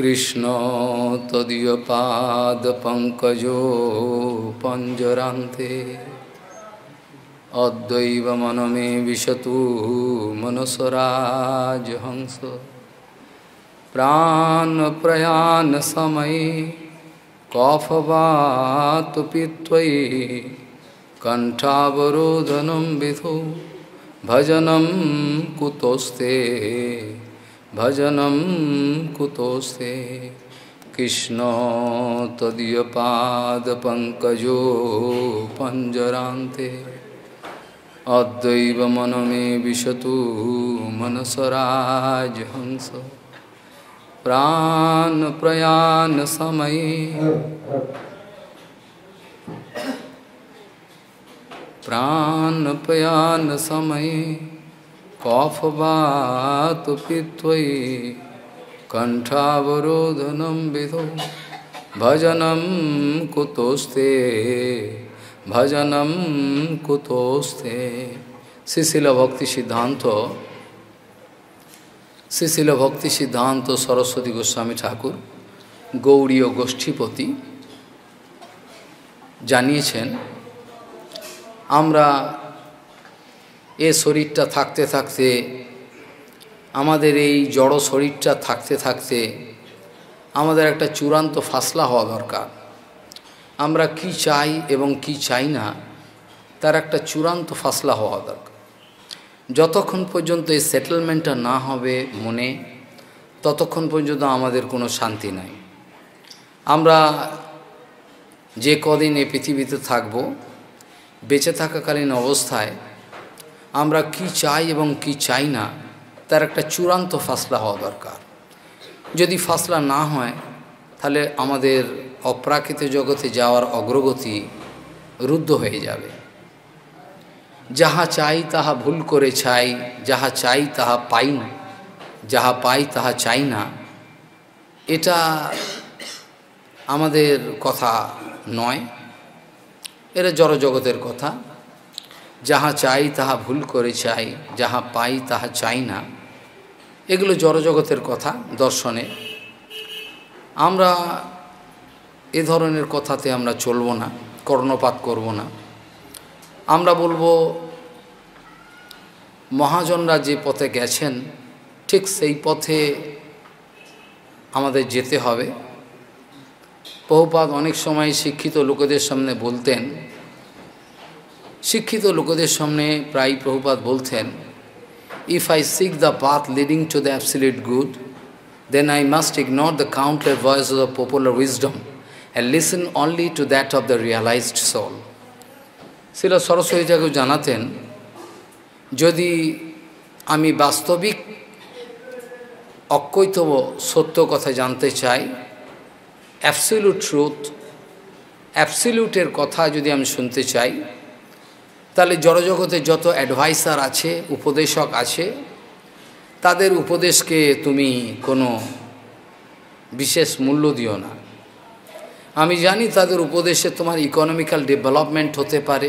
कृष्ण तदीयपादपङ्कजो पञ्जरान्ते अद्वैव मनमे विशतु मनसराजहंस प्राणप्रयाणसमये कफवात् पित्वयि कंठावरोदनम विधु भजनं कुतोस्ते भजनं कुतोस्ते कृष्ण तदीयपादपङ्कजो पञ्जरान्ते अद्वैव मनमे विशतु मनसराजहंस प्राणप्रयाणसमये प्राणप्रयाणसमये কফ বা विधो কণ্ঠাবরোধন বিধ ভজনম কুতোস্তে শিশিল ভক্তি সিদ্ধান্ত শিশিল ভক্তি সিদ্ধান্ত সরস্বতী গোস্বামী ঠাকুর গৌরীয় গোষ্ঠীপতি জানিয়েছেন আমরা এ শরীরটা থাকতে থাকতে আমাদের এই জড় শরীরটা থাকতে থাকতে আমাদের একটা চূড়ান্ত ফাসলা হওয়া দরকার আমরা কি চাই এবং কি চাই না তার একটা চূড়ান্ত ফাসলা হওয়া দরকার যতক্ষণ পর্যন্ত এই সেটেলমেন্টটা না হবে মনে ততক্ষণ পর্যন্ত আমাদের কোনো শান্তি নাই আমরা যে কদিন এই পৃথিবীতে থাকব বেঁচে থাকাকালীন অবস্থায় আমরা কি চাই এবং কি চাই না তার একটা চূড়ান্ত ফাসলা হওয়া দরকার যদি ফাসলা না হয় তাহলে আমাদের অপ্রাকৃত জগতে যাওয়ার অগ্রগতি রুদ্ধ হয়ে যাবে যাহা চাই তাহা ভুল করে চাই যাহা চাই তাহা পাই না যাহা পাই তাহা চাই না এটা আমাদের কথা নয় এটা জড়জগতের কথা যাহা চাই তাহা ভুল করে চাই যাহা পাই তাহা চাই না এগুলো জড়জগতের কথা দর্শনে আমরা এ ধরনের কথাতে আমরা চলব না কর্ণপাত করব না আমরা বলবো মহাজনরা যে পথে গেছেন ঠিক সেই পথে আমাদের যেতে হবে বহুপাত অনেক সময় শিক্ষিত লোকেদের সামনে বলতেন শিক্ষিত লোকদের সামনে প্রায় প্রভুপাত বলতেন if I seek the path leading to the absolute good then I must ignore the counter voice of the popular wisdom and listen only to that of the realised soul Srila Saraswati ঠাকুর জানাতেন যদি আমি বাস্তবিক অকৈতব সত্য কথা জানতে চাই অ্যাবসুলুট ট্রুথ অ্যাবসুলুটের কথা যদি আমি শুনতে চাই তাহলে জড়জগতে যত অ্যাডভাইসার আছে উপদেশক আছে তাদের উপদেশকে তুমি কোনো বিশেষ মূল্য দিও না আমি জানি তাদের উপদেশে তোমার ইকোনমিক্যাল ডেভেলপমেন্ট হতে পারে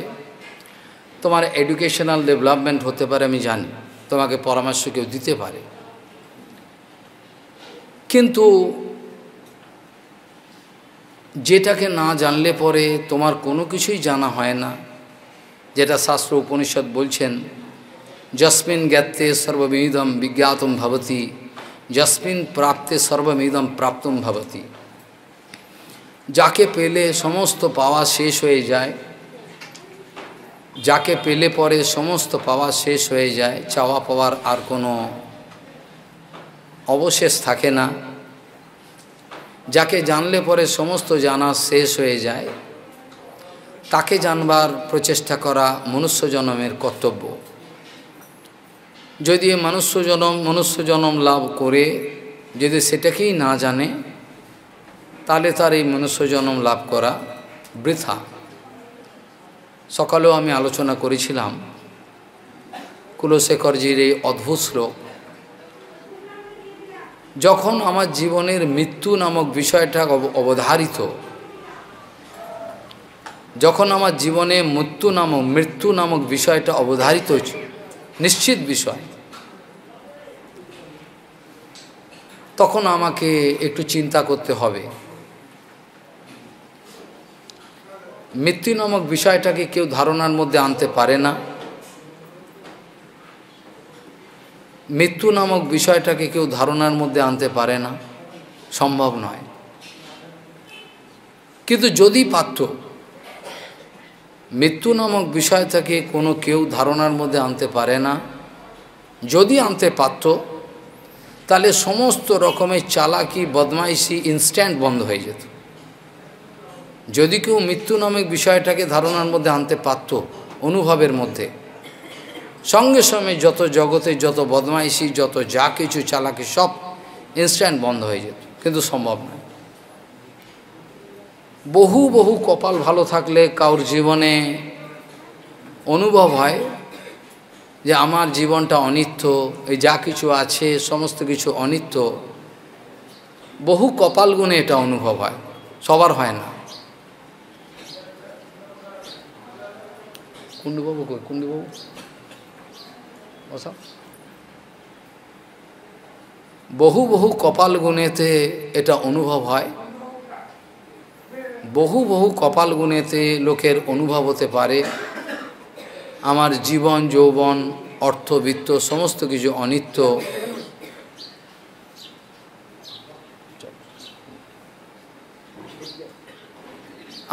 তোমার এডুকেশনাল ডেভেলপমেন্ট হতে পারে আমি জানি তোমাকে পরামর্শ কেউ দিতে পারে কিন্তু যেটাকে না জানলে পরে তোমার কোনো কিছুই জানা হয় না যেটা শাস্ত্র উপনিষদ বলছেন যস্মিন জ্ঞাতে সর্বমিদম বিজ্ঞাতম ভবতি যস্মিন প্রাপ্তে সর্বমিদম প্রাপ্তম ভবতি যাকে পেলে সমস্ত পাওয়া শেষ হয়ে যায় যাকে পেলে পরে সমস্ত পাওয়া শেষ হয়ে যায় চাওয়া পাওয়ার আর কোনো অবশেষ থাকে না যাকে জানলে পরে সমস্ত জানা শেষ হয়ে যায় তাকে জানবার প্রচেষ্টা করা মনুষ্য জনমের কর্তব্য যদি মনুষ্য জনম মনুষ্য জনম লাভ করে যদি সেটাকেই না জানে তাহলে তার এই মনুষ্য জনম লাভ করা বৃথা সকালেও আমি আলোচনা করেছিলাম কুলশেখরজির এই অদ্ভুত শ্লোক যখন আমার জীবনের মৃত্যু নামক বিষয়টা অবধারিত যখন আমার জীবনে মৃত্যু নামক মৃত্যু নামক বিষয়টা অবধারিত হয়েছে নিশ্চিত বিষয় তখন আমাকে একটু চিন্তা করতে হবে মৃত্যু নামক বিষয়টাকে কেউ ধারণার মধ্যে আনতে পারে না মৃত্যু নামক বিষয়টাকে কেউ ধারণার মধ্যে আনতে পারে না সম্ভব নয় কিন্তু যদি পাত্র মৃত্যু নামক বিষয়টাকে কোনো কেউ ধারণার মধ্যে আনতে পারে না যদি আনতে পারত তাহলে সমস্ত রকমের চালাকি বদমাইশি ইনস্ট্যান্ট বন্ধ হয়ে যেত যদি কেউ মৃত্যু নামক বিষয়টাকে ধারণার মধ্যে আনতে পারত অনুভবের মধ্যে সঙ্গে সঙ্গে যত জগতে যত বদমাইশি যত যা কিছু চালাকি সব ইনস্ট্যান্ট বন্ধ হয়ে যেত কিন্তু সম্ভব নয় বহু বহু কপাল ভালো থাকলে কাউর জীবনে অনুভব হয় যে আমার জীবনটা অনিত্য এই যা কিছু আছে সমস্ত কিছু অনিত্য বহু কপাল গুণে এটা অনুভব হয় সবার হয় না কুণ্ডুবাবু কই কুণ্ডুবাবু বসা বহু বহু কপাল গুণেতে এটা অনুভব হয় বহু বহু কপাল গুণেতে লোকের অনুভব হতে পারে আমার জীবন যৌবন অর্থবিত্ত সমস্ত কিছু অনিত্য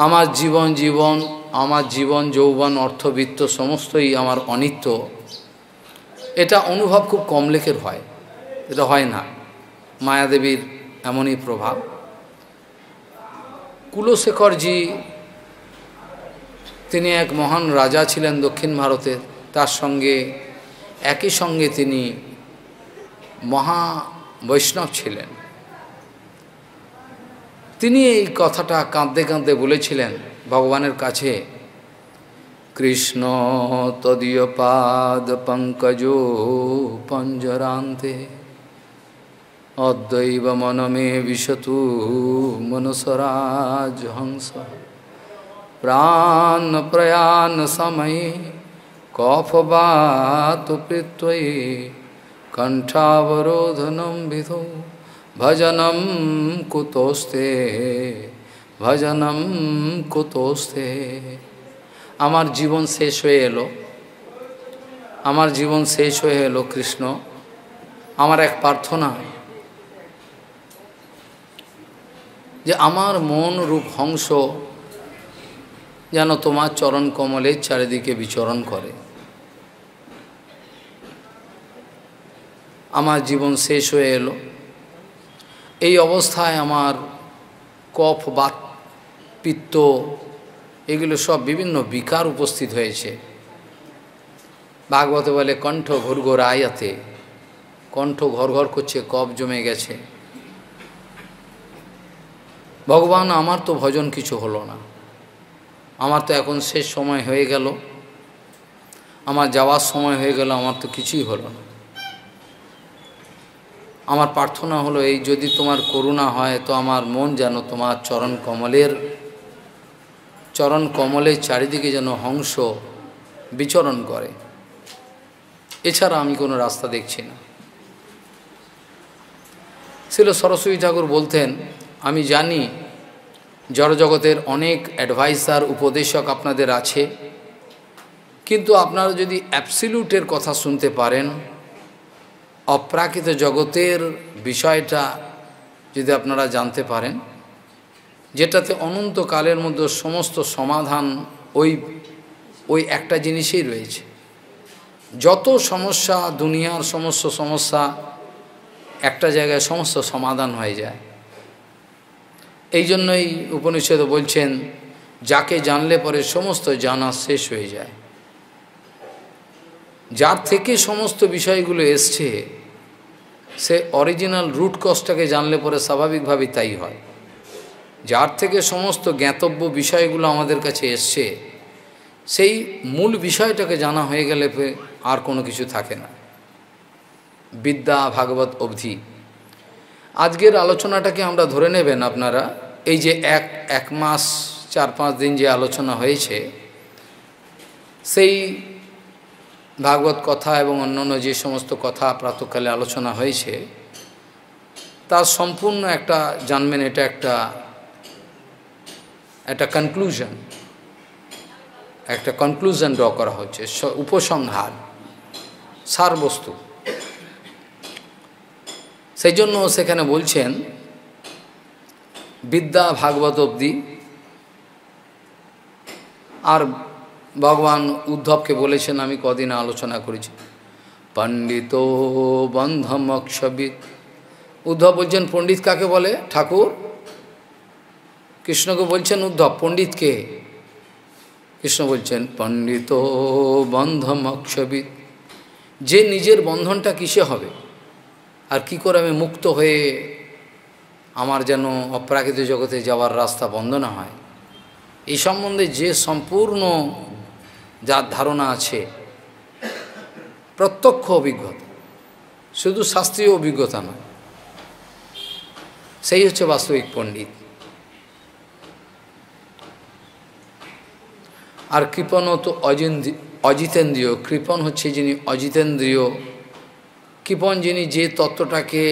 আমার জীবন জীবন আমার জীবন যৌবন অর্থবিত্ত সমস্তই আমার অনিত্য এটা অনুভব খুব কম লেখের হয় এটা হয় না মায়াদেবীর এমনই প্রভাব কুলশেখরজি তিনি এক মহান রাজা ছিলেন দক্ষিণ ভারতের তার সঙ্গে একই সঙ্গে তিনি মহা বৈষ্ণব ছিলেন তিনি এই কথাটা কাঁদতে কাঁদতে বলেছিলেন ভগবানের কাছে কৃষ্ণ তদীয় পাদ পঙ্কজ পঞ্জরান্তে অদ্বৈব মনমে বিশতু মনসরাজ হংস প্রাণ প্রয়াণ সময়ে বাত পৃত্বয়ে কণ্ঠাবরোধনম বিধো ভজনম কুতোস্তে ভজনম কুতোস্তে আমার জীবন শেষ হয়ে এলো আমার জীবন শেষ হয়ে এলো কৃষ্ণ আমার এক প্রার্থনা যে আমার মন রূপ হংস যেন তোমার চরণ কমলের চারিদিকে বিচরণ করে আমার জীবন শেষ হয়ে এলো এই অবস্থায় আমার কফ বাত পিত্ত এগুলো সব বিভিন্ন বিকার উপস্থিত হয়েছে ভাগবত বলে কণ্ঠ ঘুরঘোর আয়াতে কণ্ঠ ঘর ঘর করছে কফ জমে গেছে ভগবান আমার তো ভজন কিছু হলো না আমার তো এখন শেষ সময় হয়ে গেল আমার যাওয়ার সময় হয়ে গেল আমার তো কিছুই হলো না আমার প্রার্থনা হলো এই যদি তোমার করুণা হয় তো আমার মন যেন তোমার চরণ কমলের চরণ কমলের চারিদিকে যেন হংস বিচরণ করে এছাড়া আমি কোনো রাস্তা দেখছি না ছিল সরস্বতী ঠাকুর বলতেন আমি জানি জড়জগতের অনেক অ্যাডভাইসার উপদেশক আপনাদের আছে কিন্তু আপনারা যদি অ্যাবসিলিউটের কথা শুনতে পারেন অপ্রাকৃত জগতের বিষয়টা যদি আপনারা জানতে পারেন যেটাতে অনন্তকালের মধ্যে সমস্ত সমাধান ওই ওই একটা জিনিসেই রয়েছে যত সমস্যা দুনিয়ার সমস্ত সমস্যা একটা জায়গায় সমস্ত সমাধান হয়ে যায় এই জন্যই উপনিষদ বলছেন যাকে জানলে পরে সমস্ত জানা শেষ হয়ে যায় যার থেকে সমস্ত বিষয়গুলো এসছে সে অরিজিনাল রুট কজটাকে জানলে পরে স্বাভাবিকভাবে তাই হয় যার থেকে সমস্ত জ্ঞাতব্য বিষয়গুলো আমাদের কাছে এসছে সেই মূল বিষয়টাকে জানা হয়ে গেলে আর কোনো কিছু থাকে না বিদ্যা ভাগবত অবধি আজকের আলোচনাটাকে আমরা ধরে নেবেন আপনারা এই যে এক এক মাস চার পাঁচ দিন যে আলোচনা হয়েছে সেই ভাগবত কথা এবং অন্যান্য যে সমস্ত কথা প্রাতকালে আলোচনা হয়েছে তার সম্পূর্ণ একটা জানবেন এটা একটা একটা কনক্লুশন একটা কনক্লুশন ড্র করা হচ্ছে উপসংহার সারবস্তু সেই জন্য সেখানে বলছেন বিদ্যা ভাগবত অব্দি আর ভগবান উদ্ধবকে বলেছেন আমি কদিন আলোচনা করেছি পণ্ডিত বন্ধমক্ষবিদ উদ্ধব বলছেন পণ্ডিত কাকে বলে ঠাকুর কৃষ্ণকে বলছেন উদ্ধব পণ্ডিতকে কৃষ্ণ বলছেন পণ্ডিত বন্ধমক্ষবিদ যে নিজের বন্ধনটা কিসে হবে আর কি করে আমি মুক্ত হয়ে আমার যেন অপ্রাকৃত জগতে যাওয়ার রাস্তা বন্ধ না হয় এই সম্বন্ধে যে সম্পূর্ণ যার ধারণা আছে প্রত্যক্ষ অভিজ্ঞতা শুধু শাস্ত্রীয় অভিজ্ঞতা নয় সেই হচ্ছে বাস্তবিক পণ্ডিত আর কৃপণ তো অজিতেন্দ্রীয় কৃপণ হচ্ছে যিনি অজিতেন্দ্রীয় কৃপণ যিনি যে তত্ত্বটাকে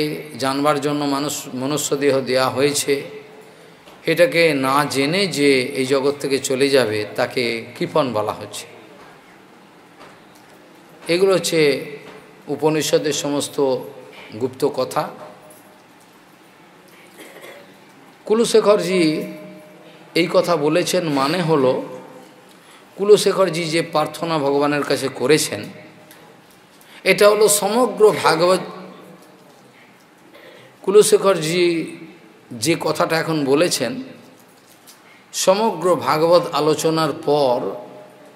জানবার জন্য মানুষ মনুষ্যদেহ দেয়া হয়েছে এটাকে না জেনে যে এই জগৎ থেকে চলে যাবে তাকে কৃপন বলা হচ্ছে এগুলো হচ্ছে উপনিষদের সমস্ত গুপ্ত কথা কুলশেখরজি এই কথা বলেছেন মানে হল কুলশেখরজি যে প্রার্থনা ভগবানের কাছে করেছেন এটা হলো সমগ্র ভাগবত কুলশেখরজি যে কথাটা এখন বলেছেন সমগ্র ভাগবত আলোচনার পর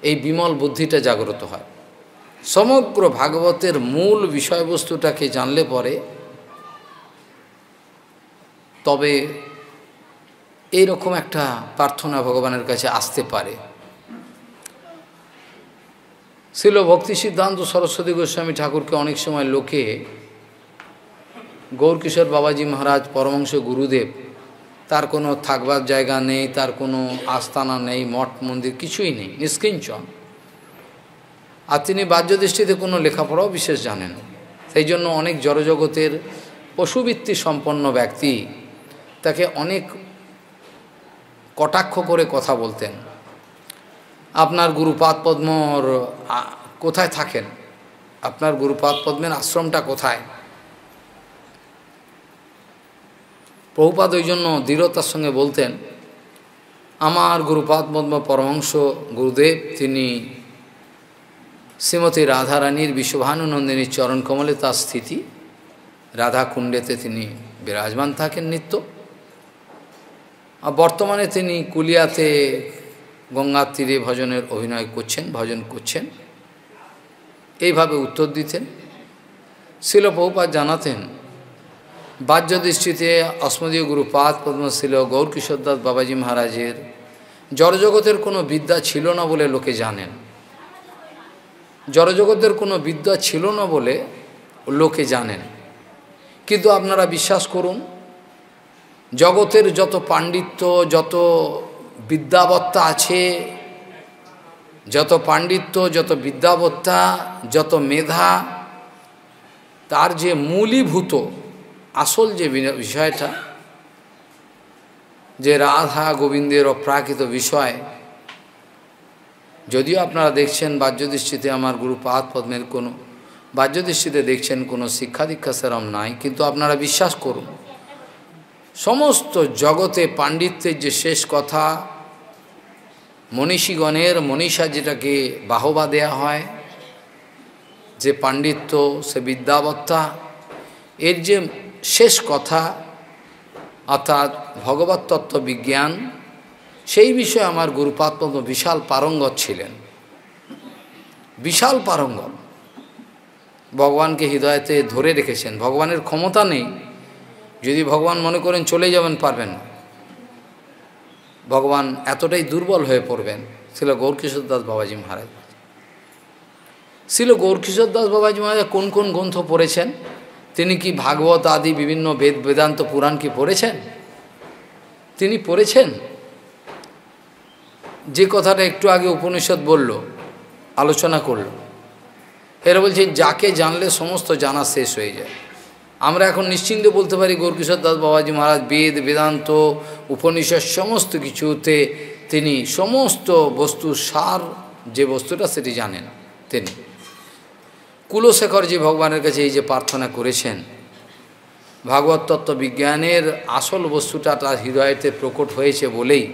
এই বিমল বুদ্ধিটা জাগ্রত হয় সমগ্র ভাগবতের মূল বিষয়বস্তুটাকে জানলে পরে তবে এইরকম একটা প্রার্থনা ভগবানের কাছে আসতে পারে ছিল ভক্তি সিদ্ধান্ত সরস্বতী গোস্বামী ঠাকুরকে অনেক সময় লোকে গৌরকিশোর বাবাজি মহারাজ পরমংশ গুরুদেব তার কোনো থাকবার জায়গা নেই তার কোনো আস্তানা নেই মঠ মন্দির কিছুই নেই নিষ্কিঞ্চন আর তিনি বাহ্যদৃষ্টিতে কোনো লেখাপড়াও বিশেষ জানেন সেই জন্য অনেক জড়জগতের পশুবৃত্তি সম্পন্ন ব্যক্তি তাকে অনেক কটাক্ষ করে কথা বলতেন আপনার গুরুপাদ পদ্মর কোথায় থাকেন আপনার গুরুপাদ পদ্মের আশ্রমটা কোথায় প্রভুপাদ ওই জন্য দৃঢ়তার সঙ্গে বলতেন আমার গুরুপাদ পদ্ম পরমাংশ গুরুদেব তিনি শ্রীমতী রাধারানীর বিশ্বভানুনন্দিনীর চরণ কমলে তার স্থিতি রাধাকুণ্ডেতে তিনি বিরাজমান থাকেন নিত্য আর বর্তমানে তিনি কুলিয়াতে গঙ্গার তীরে ভজনের অভিনয় করছেন ভজন করছেন এইভাবে উত্তর দিতেন শিল বহুপাত জানাতেন বাহ্য দৃষ্টিতে অসমদীয় গুরুপাত পদ্মশীল গৌরকিশোর দাস বাবাজি মহারাজের জড়জগতের কোনো বিদ্যা ছিল না বলে লোকে জানেন জড়জগতের কোনো বিদ্যা ছিল না বলে লোকে জানেন কিন্তু আপনারা বিশ্বাস করুন জগতের যত পাণ্ডিত্য যত বিদ্যাবত্তা আছে যত পাণ্ডিত্য যত বিদ্যাবত্তা যত মেধা তার যে মূলীভূত আসল যে বিষয়টা যে রাধা গোবিন্দের অপ্রাকৃত বিষয় যদিও আপনারা দেখছেন বাহ্যদৃষ্টিতে আমার গুরু পাহাত পদ্মের কোনো বাহ্যদৃষ্টিতে দেখছেন কোনো শিক্ষা দীক্ষা সেরম নাই কিন্তু আপনারা বিশ্বাস করুন সমস্ত জগতে পাণ্ডিত্যের যে শেষ কথা মনীষীগণের মনীষা যেটাকে বাহবা দেয়া হয় যে পাণ্ডিত্য সে বিদ্যাবত্তা এর যে শেষ কথা অর্থাৎ ভগবত তত্ত্ব বিজ্ঞান সেই বিষয়ে আমার গুরুপাত্ম বিশাল পারঙ্গত ছিলেন বিশাল পারঙ্গত ভগবানকে হৃদয়তে ধরে রেখেছেন ভগবানের ক্ষমতা নেই যদি ভগবান মনে করেন চলে যাবেন পারবেন না ভগবান এতটাই দুর্বল হয়ে পড়বেন ছিল গৌরকিশোর দাস বাবাজি মহারাজ ছিল গৌরকিশোর দাস বাবাজি মহারাজ কোন কোন গ্রন্থ পড়েছেন তিনি কি ভাগবত আদি বিভিন্ন বেদ বেদান্ত পুরাণ কি পড়েছেন তিনি পড়েছেন যে কথাটা একটু আগে উপনিষদ বলল আলোচনা করল এরা বলছে যাকে জানলে সমস্ত জানা শেষ হয়ে যায় আমরা এখন নিশ্চিন্ত বলতে পারি গোরকিশোর দাস বাবাজি মহারাজ বেদ বেদান্ত উপনিষদ সমস্ত কিছুতে তিনি সমস্ত বস্তু সার যে বস্তুটা সেটি জানেন তিনি কুলশেখর যে ভগবানের কাছে এই যে প্রার্থনা করেছেন ভাগবত তত্ত্ব বিজ্ঞানের আসল বস্তুটা তার হৃদয়তে প্রকট হয়েছে বলেই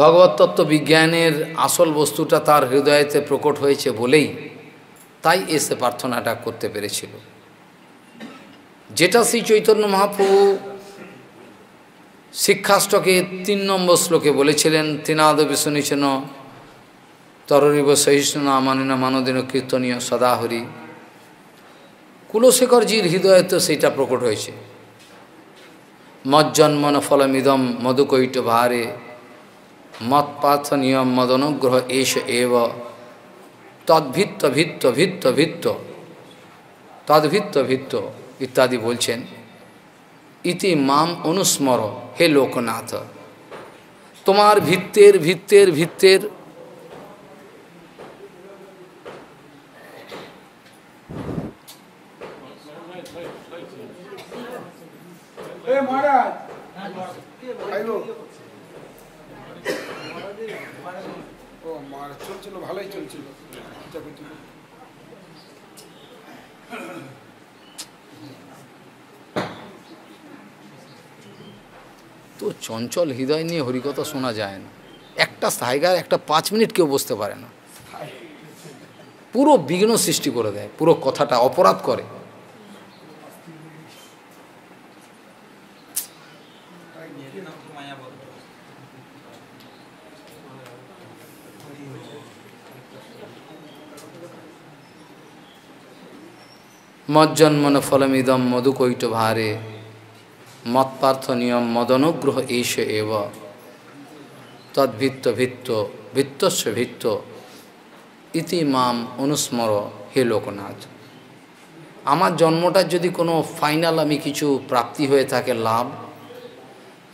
ভগবত তত্ত্ব বিজ্ঞানের আসল বস্তুটা তার হৃদয়তে প্রকট হয়েছে বলেই তাই এসে প্রার্থনাটা করতে পেরেছিল যেটা শ্রী চৈতন্য মহাপ্রভু শিক্ষাষ্টকে তিন নম্বর শ্লোকে বলেছিলেন তিনাদ বিষ্ণুচন তরণীব সহিষ্ণুনা মানিনা মানদিন কীর্তনীয় সদাহরি কুলশেখরজির হৃদয়ে তো সেইটা প্রকট হয়েছে মজ্জন্মন ফলমিদম মধুকৈট ভারে মৎপাথ নিয়ম মদনুগ্রহ এস এব তদ্ভিত্ত ভিত্ত ভিত্ত ভিত্ত তদ্ভিত্ত ভিত্ত ইত্যাদি বলছেন ইতি মাম অনুস্মর হে লোকনাথ তোমার ভিত্তের ভিত্তের ভিত্তের ভালোই চলছিল তো চঞ্চল হৃদয় নিয়ে হরিকথা শোনা যায় না একটা জায়গায় একটা পাঁচ মিনিট কেউ বসতে পারে না পুরো বিঘ্ন সৃষ্টি করে দেয় পুরো কথাটা অপরাধ করে মজ্জন্মন ফলমিদম মধুকৈট ভারে মৎপার্থ নিয়ম মদনুগ্রহ ঈশ এব তদ্ভিত্ত ভিত্ত ভিত্তস্য ভিত্ত ইতি মাম অনুস্মর হে লোকনাথ আমার জন্মটার যদি কোনো ফাইনাল আমি কিছু প্রাপ্তি হয়ে থাকে লাভ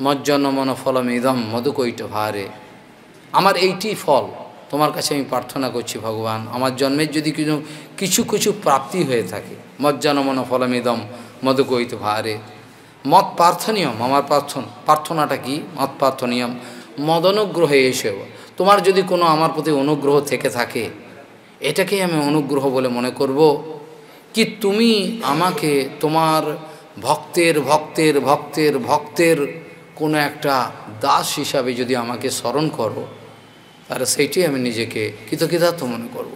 মজ্জন্ম মনফলম ইদম মধুকৈট ভারে আমার এইটি ফল তোমার কাছে আমি প্রার্থনা করছি ভগবান আমার জন্মের যদি কিছু কিছু কিছু প্রাপ্তি হয়ে থাকে মজ্জানমন ফলমিদম মধুকৈত ভারে মত প্রার্থনীয়ম আমার প্রার্থন প্রার্থনাটা কি মত প্রার্থনীয়ম অনুগ্রহে এসেও তোমার যদি কোনো আমার প্রতি অনুগ্রহ থেকে থাকে এটাকেই আমি অনুগ্রহ বলে মনে করব কি তুমি আমাকে তোমার ভক্তের ভক্তের ভক্তের ভক্তের কোনো একটা দাস হিসাবে যদি আমাকে স্মরণ করো তাহলে সেইটি আমি নিজেকে কৃতকৃতার্থ মনে করব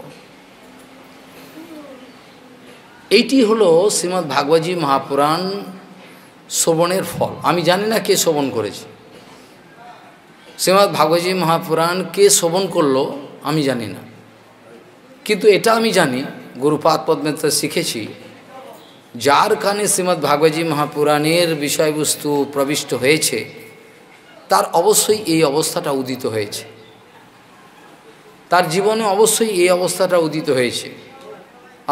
এইটি হলো শ্রীমদ্ ভাগবতী মহাপুরাণ শ্রবণের ফল আমি জানি না কে শ্রবণ করেছে শ্রীমৎ ভাগবতী মহাপুরাণ কে শ্রবণ করলো আমি জানি না কিন্তু এটা আমি জানি গুরুপাদ পদ্মে তো শিখেছি যার কানে শ্রীমৎ ভাগবতী মহাপুরাণের বিষয়বস্তু প্রবিষ্ট হয়েছে তার অবশ্যই এই অবস্থাটা উদিত হয়েছে তার জীবনে অবশ্যই এই অবস্থাটা উদিত হয়েছে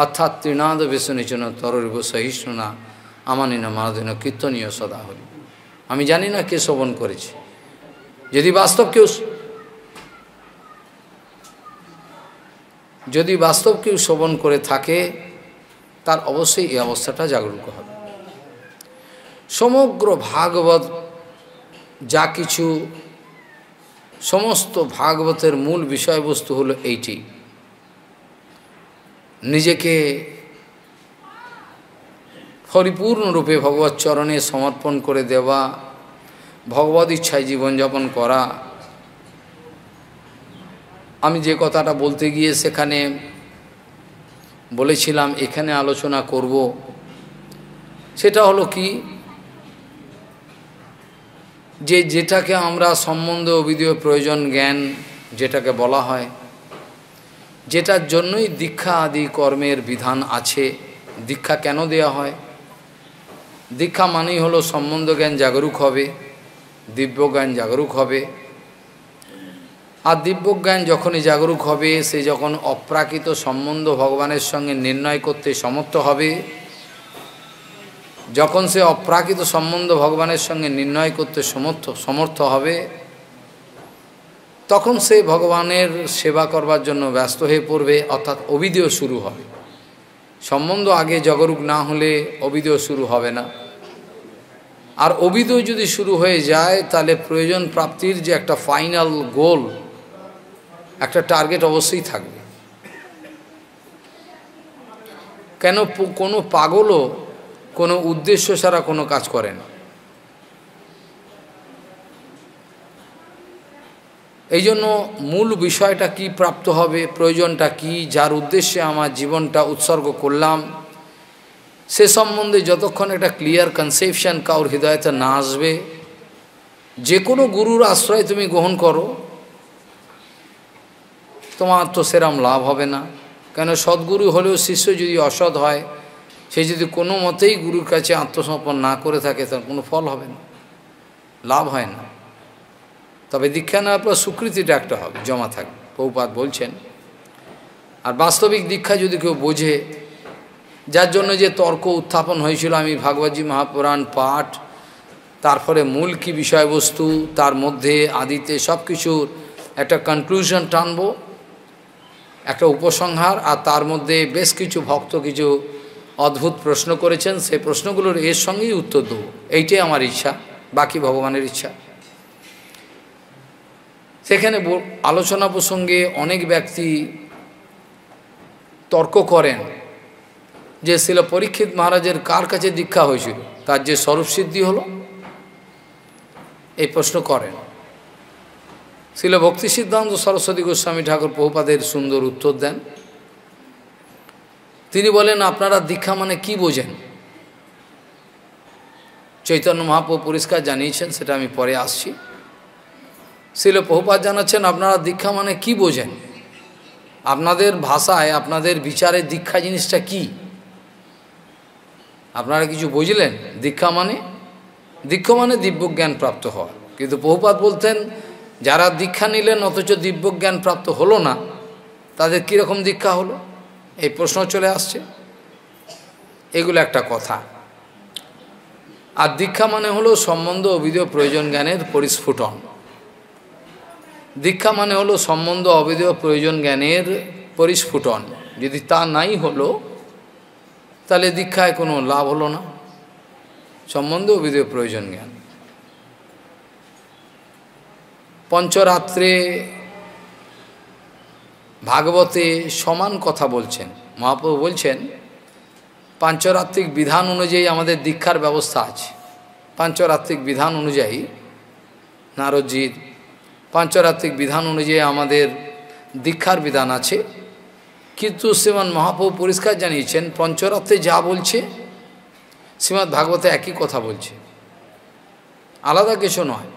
অর্থাৎ তৃণাদ বেসনে জন্য তরব সহিষ্ণুনা আমানিন মানদিন কীর্তনীয় সদা হরি আমি জানি না কে শ্রবণ করেছে যদি বাস্তব কেউ যদি বাস্তব কেউ শ্রবণ করে থাকে তার অবশ্যই এই অবস্থাটা জাগরুক হবে সমগ্র ভাগবত যা কিছু সমস্ত ভাগবতের মূল বিষয়বস্তু হলো এইটি নিজেকে পরিপূর্ণরূপে ভগবত চরণে সমর্পণ করে দেওয়া ভগবত ইচ্ছায় জীবনযাপন করা আমি যে কথাটা বলতে গিয়ে সেখানে বলেছিলাম এখানে আলোচনা করব সেটা হলো কি যে যেটাকে আমরা সম্বন্ধ অভিধীয় প্রয়োজন জ্ঞান যেটাকে বলা হয় যেটার জন্যই দীক্ষা আদি কর্মের বিধান আছে দীক্ষা কেন দেয়া হয় দীক্ষা মানেই হলো সম্বন্ধ জ্ঞান জাগরুক হবে দিব্যজ্ঞান জাগরুক হবে আর দিব্যজ্ঞান যখনই জাগরুক হবে সে যখন অপ্রাকৃত সম্বন্ধ ভগবানের সঙ্গে নির্ণয় করতে সমর্থ হবে যখন সে অপ্রাকৃত সম্বন্ধ ভগবানের সঙ্গে নির্ণয় করতে সমর্থ সমর্থ হবে তখন সে ভগবানের সেবা করবার জন্য ব্যস্ত হয়ে পড়বে অর্থাৎ অবিদেয় শুরু হবে সম্বন্ধ আগে জগরুক না হলে অবিদেয় শুরু হবে না আর অভিদয় যদি শুরু হয়ে যায় তাহলে প্রয়োজন প্রাপ্তির যে একটা ফাইনাল গোল একটা টার্গেট অবশ্যই থাকবে কেন কোনো পাগলও কোনো উদ্দেশ্য ছাড়া কোনো কাজ করে না এই জন্য মূল বিষয়টা কি প্রাপ্ত হবে প্রয়োজনটা কি যার উদ্দেশ্যে আমার জীবনটা উৎসর্গ করলাম সে সম্বন্ধে যতক্ষণ একটা ক্লিয়ার কনসেপশান কাউর হৃদয়তে না আসবে যে কোনো গুরুর আশ্রয় তুমি গ্রহণ করো তোমার তো সেরাম লাভ হবে না কেন সদ্গুরু হলেও শিষ্য যদি অসৎ হয় সে যদি কোনো মতেই গুরুর কাছে আত্মসমর্পণ না করে থাকে তার কোনো ফল হবে না লাভ হয় না তবে দীক্ষা নেওয়ার পর স্বীকৃতিটা একটা হবে জমা থাকবে বহুপাত বলছেন আর বাস্তবিক দীক্ষা যদি কেউ বোঝে যার জন্য যে তর্ক উত্থাপন হয়েছিল আমি ভাগবতী মহাপুরাণ পাঠ তারপরে মূল কি বিষয়বস্তু তার মধ্যে আদিতে সব কিছুর একটা কনক্লুশন টানব একটা উপসংহার আর তার মধ্যে বেশ কিছু ভক্ত কিছু অদ্ভুত প্রশ্ন করেছেন সে প্রশ্নগুলোর এর সঙ্গেই উত্তর দেবো এইটাই আমার ইচ্ছা বাকি ভগবানের ইচ্ছা সেখানে আলোচনা প্রসঙ্গে অনেক ব্যক্তি তর্ক করেন যে ছিল পরীক্ষিত মহারাজের কার কাছে দীক্ষা হয়েছিল তার যে স্বরূপ সিদ্ধি হল এই প্রশ্ন করেন ছিল ভক্তি সিদ্ধান্ত সরস্বতী গোস্বামী ঠাকুর প্রভুপাদের সুন্দর উত্তর দেন তিনি বলেন আপনারা দীক্ষা মানে কি বোঝেন চৈতন্য মহাপ্রু পরিষ্কার জানিয়েছেন সেটা আমি পরে আসছি শিল প্রভুপাত জানাচ্ছেন আপনারা দীক্ষা মানে কি বোঝেন আপনাদের ভাষায় আপনাদের বিচারে দীক্ষা জিনিসটা কী আপনারা কিছু বুঝলেন দীক্ষা মানে দীক্ষা মানে দিব্যজ্ঞান প্রাপ্ত হওয়া কিন্তু বহুপাত বলতেন যারা দীক্ষা নিলেন অথচ দিব্যজ্ঞান প্রাপ্ত হলো না তাদের কীরকম দীক্ষা হলো এই প্রশ্ন চলে আসছে এগুলো একটা কথা আর দীক্ষা মানে হলো সম্বন্ধ অবৈধ প্রয়োজন জ্ঞানের পরিস্ফুটন দীক্ষা মানে হলো সম্বন্ধ অবৈধ প্রয়োজন জ্ঞানের পরিস্ফুটন যদি তা নাই হলো তাহলে দীক্ষায় কোনো লাভ হলো না সম্বন্ধে অভিধেয় প্রয়োজন জ্ঞান পঞ্চরাত্রে ভাগবতে সমান কথা বলছেন মহাপ্রভু বলছেন পাঞ্চরাত্রিক বিধান অনুযায়ী আমাদের দীক্ষার ব্যবস্থা আছে পাঞ্চরাত্রিক বিধান অনুযায়ী নারদজির পাঞ্চরাত্রিক বিধান অনুযায়ী আমাদের দীক্ষার বিধান আছে কিন্তু শ্রীমান মহাপ্রভু পরিষ্কার জানিয়েছেন পঞ্চরাত্রে যা বলছে শ্রীমৎ ভাগবতে একই কথা বলছে আলাদা কিছু নয়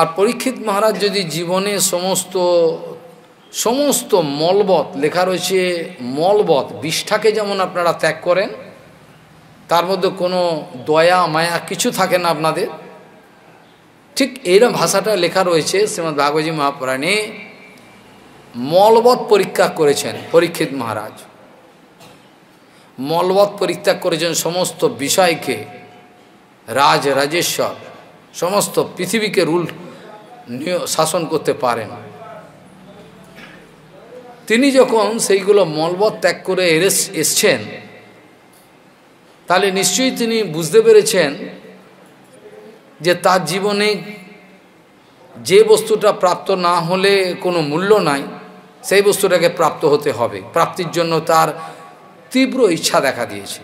আর পরীক্ষিত মহারাজ যদি জীবনে সমস্ত সমস্ত মলবত লেখা রয়েছে মলবত বিষ্ঠাকে যেমন আপনারা ত্যাগ করেন তার মধ্যে কোনো দয়া মায়া কিছু থাকে না আপনাদের ঠিক এইরকম ভাষাটা লেখা রয়েছে শ্রীমদ্ ভাগবতী মহাপ্রাণী মলবধ পরীক্ষা করেছেন পরীক্ষিত মহারাজ মলবধ পরীক্ষা করেছেন সমস্ত বিষয়কে রাজ রাজেশ্বর সমস্ত পৃথিবীকে রুল শাসন করতে পারেন তিনি যখন সেইগুলো মলবধ ত্যাগ করে এসছেন তাহলে নিশ্চয়ই তিনি বুঝতে পেরেছেন যে তার জীবনে যে বস্তুটা প্রাপ্ত না হলে কোনো মূল্য নাই সেই বস্তুটাকে প্রাপ্ত হতে হবে প্রাপ্তির জন্য তার তীব্র ইচ্ছা দেখা দিয়েছে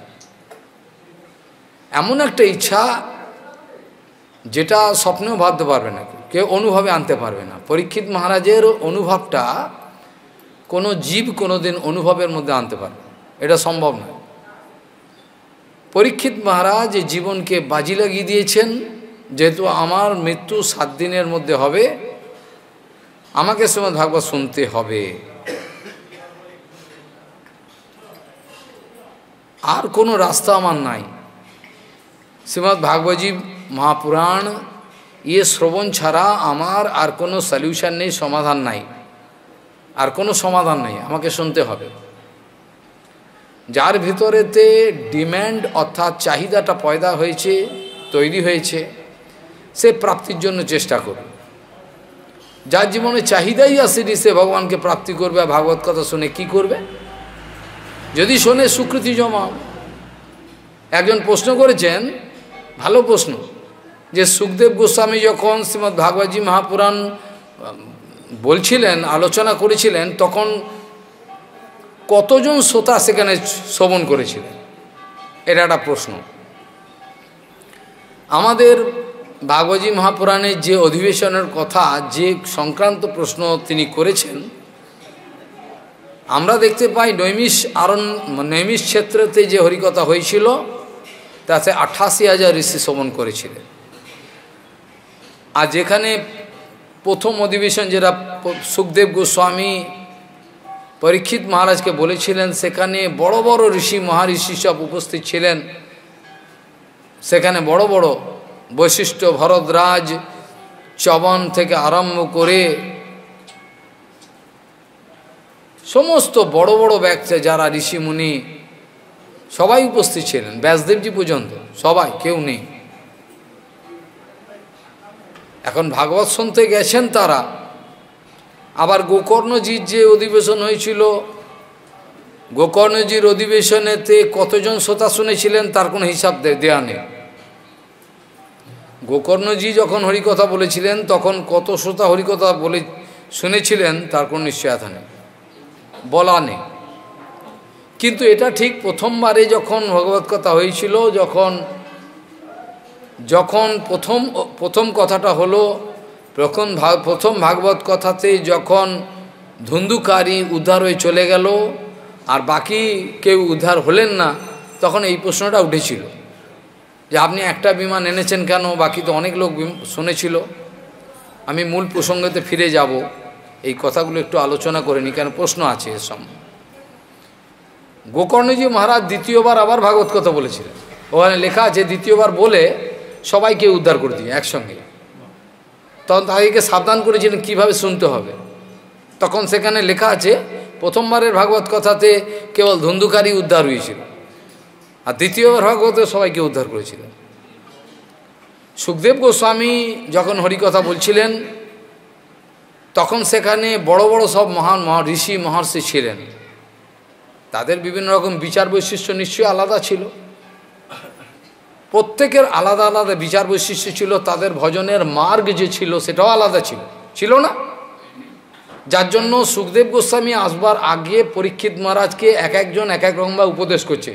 এমন একটা ইচ্ছা যেটা স্বপ্নেও ভাবতে পারবে না কেউ অনুভবে আনতে পারবে না পরীক্ষিত মহারাজের অনুভবটা কোনো জীব কোনোদিন অনুভবের মধ্যে আনতে পারবে এটা সম্ভব নয় পরীক্ষিত মহারাজ জীবনকে বাজি লাগিয়ে দিয়েছেন যেহেতু আমার মৃত্যু সাত দিনের মধ্যে হবে আমাকে শ্রীমদ ভাগবত শুনতে হবে আর কোনো রাস্তা আমার নাই শ্রীমদ ভাগবতী মহাপুরাণ ইয়ে শ্রবণ ছাড়া আমার আর কোনো সলিউশন নেই সমাধান নাই আর কোনো সমাধান নেই আমাকে শুনতে হবে যার ভিতরেতে ডিম্যান্ড অর্থাৎ চাহিদাটা পয়দা হয়েছে তৈরি হয়েছে সে প্রাপ্তির জন্য চেষ্টা করবে যার জীবনে চাহিদাই আছে সে ভগবানকে প্রাপ্তি করবে ভাগবত কথা শুনে কি করবে যদি শোনে স্বীকৃতি জমা একজন প্রশ্ন করেছেন ভালো প্রশ্ন যে সুখদেব গোস্বামী যখন শ্রীমদ্ ভাগবতী মহাপুরাণ বলছিলেন আলোচনা করেছিলেন তখন কতজন শ্রোতা সেখানে শ্রবণ করেছিলেন এটা একটা প্রশ্ন আমাদের ভাগবতী মহাপুরাণের যে অধিবেশনের কথা যে সংক্রান্ত প্রশ্ন তিনি করেছেন আমরা দেখতে পাই নৈমিষ আরণ নৈমিষ ক্ষেত্রতে যে হরিকথা হয়েছিল তাতে আঠাশি হাজার ঋষি শ্রমণ করেছিলেন আর যেখানে প্রথম অধিবেশন যেটা সুখদেব গোস্বামী পরীক্ষিত মহারাজকে বলেছিলেন সেখানে বড় বড় ঋষি মহারিষি সব উপস্থিত ছিলেন সেখানে বড় বড় বৈশিষ্ট্য ভরদ্রাজ চবন থেকে আরম্ভ করে সমস্ত বড় বড় ব্যক্তি যারা ঋষিমুনি সবাই উপস্থিত ছিলেন ব্যাসদেবজি পর্যন্ত সবাই কেউ নেই এখন ভাগবত শুনতে গেছেন তারা আবার গোকর্ণজির যে অধিবেশন হয়েছিল গোকর্ণজির অধিবেশনেতে কতজন শ্রোতা শুনেছিলেন তার কোনো হিসাব দেওয়া নেই গোকর্ণজি যখন হরিকথা বলেছিলেন তখন কত শ্রোতা হরিকথা বলে শুনেছিলেন তার কোনো নিশ্চয়তা নেই বলা নেই কিন্তু এটা ঠিক প্রথমবারে যখন ভগবত কথা হয়েছিল যখন যখন প্রথম প্রথম কথাটা হলো প্রথম প্রথম ভাগবত কথাতে যখন ধুন্দুকারী উদ্ধার হয়ে চলে গেল আর বাকি কেউ উদ্ধার হলেন না তখন এই প্রশ্নটা উঠেছিল যে আপনি একটা বিমান এনেছেন কেন বাকি তো অনেক লোক শুনেছিল আমি মূল প্রসঙ্গতে ফিরে যাব এই কথাগুলো একটু আলোচনা করে নি কেন প্রশ্ন আছে এর সম্বন্ধে গোকর্ণজি মহারাজ দ্বিতীয়বার আবার ভাগবত কথা বলেছিলেন ওখানে লেখা আছে দ্বিতীয়বার বলে সবাইকে উদ্ধার করে দিয়ে একসঙ্গে তখন তাদেরকে সাবধান করেছিলেন কিভাবে শুনতে হবে তখন সেখানে লেখা আছে প্রথমবারের ভাগবত কথাতে কেবল ধন্ধুকারী উদ্ধার হয়েছিল আর দ্বিতীয়বার ভাগবত সবাইকে উদ্ধার করেছিলেন সুখদেব গোস্বামী যখন হরিকথা বলছিলেন তখন সেখানে বড় বড় সব মহান ঋষি মহর্ষি ছিলেন তাদের বিভিন্ন রকম বিচার বৈশিষ্ট্য নিশ্চয়ই আলাদা ছিল প্রত্যেকের আলাদা আলাদা বিচার বৈশিষ্ট্য ছিল তাদের ভজনের মার্গ যে ছিল সেটাও আলাদা ছিল ছিল না যার জন্য সুখদেব গোস্বামী আসবার আগে পরীক্ষিত মহারাজকে এক একজন এক এক রকমভাবে উপদেশ করছে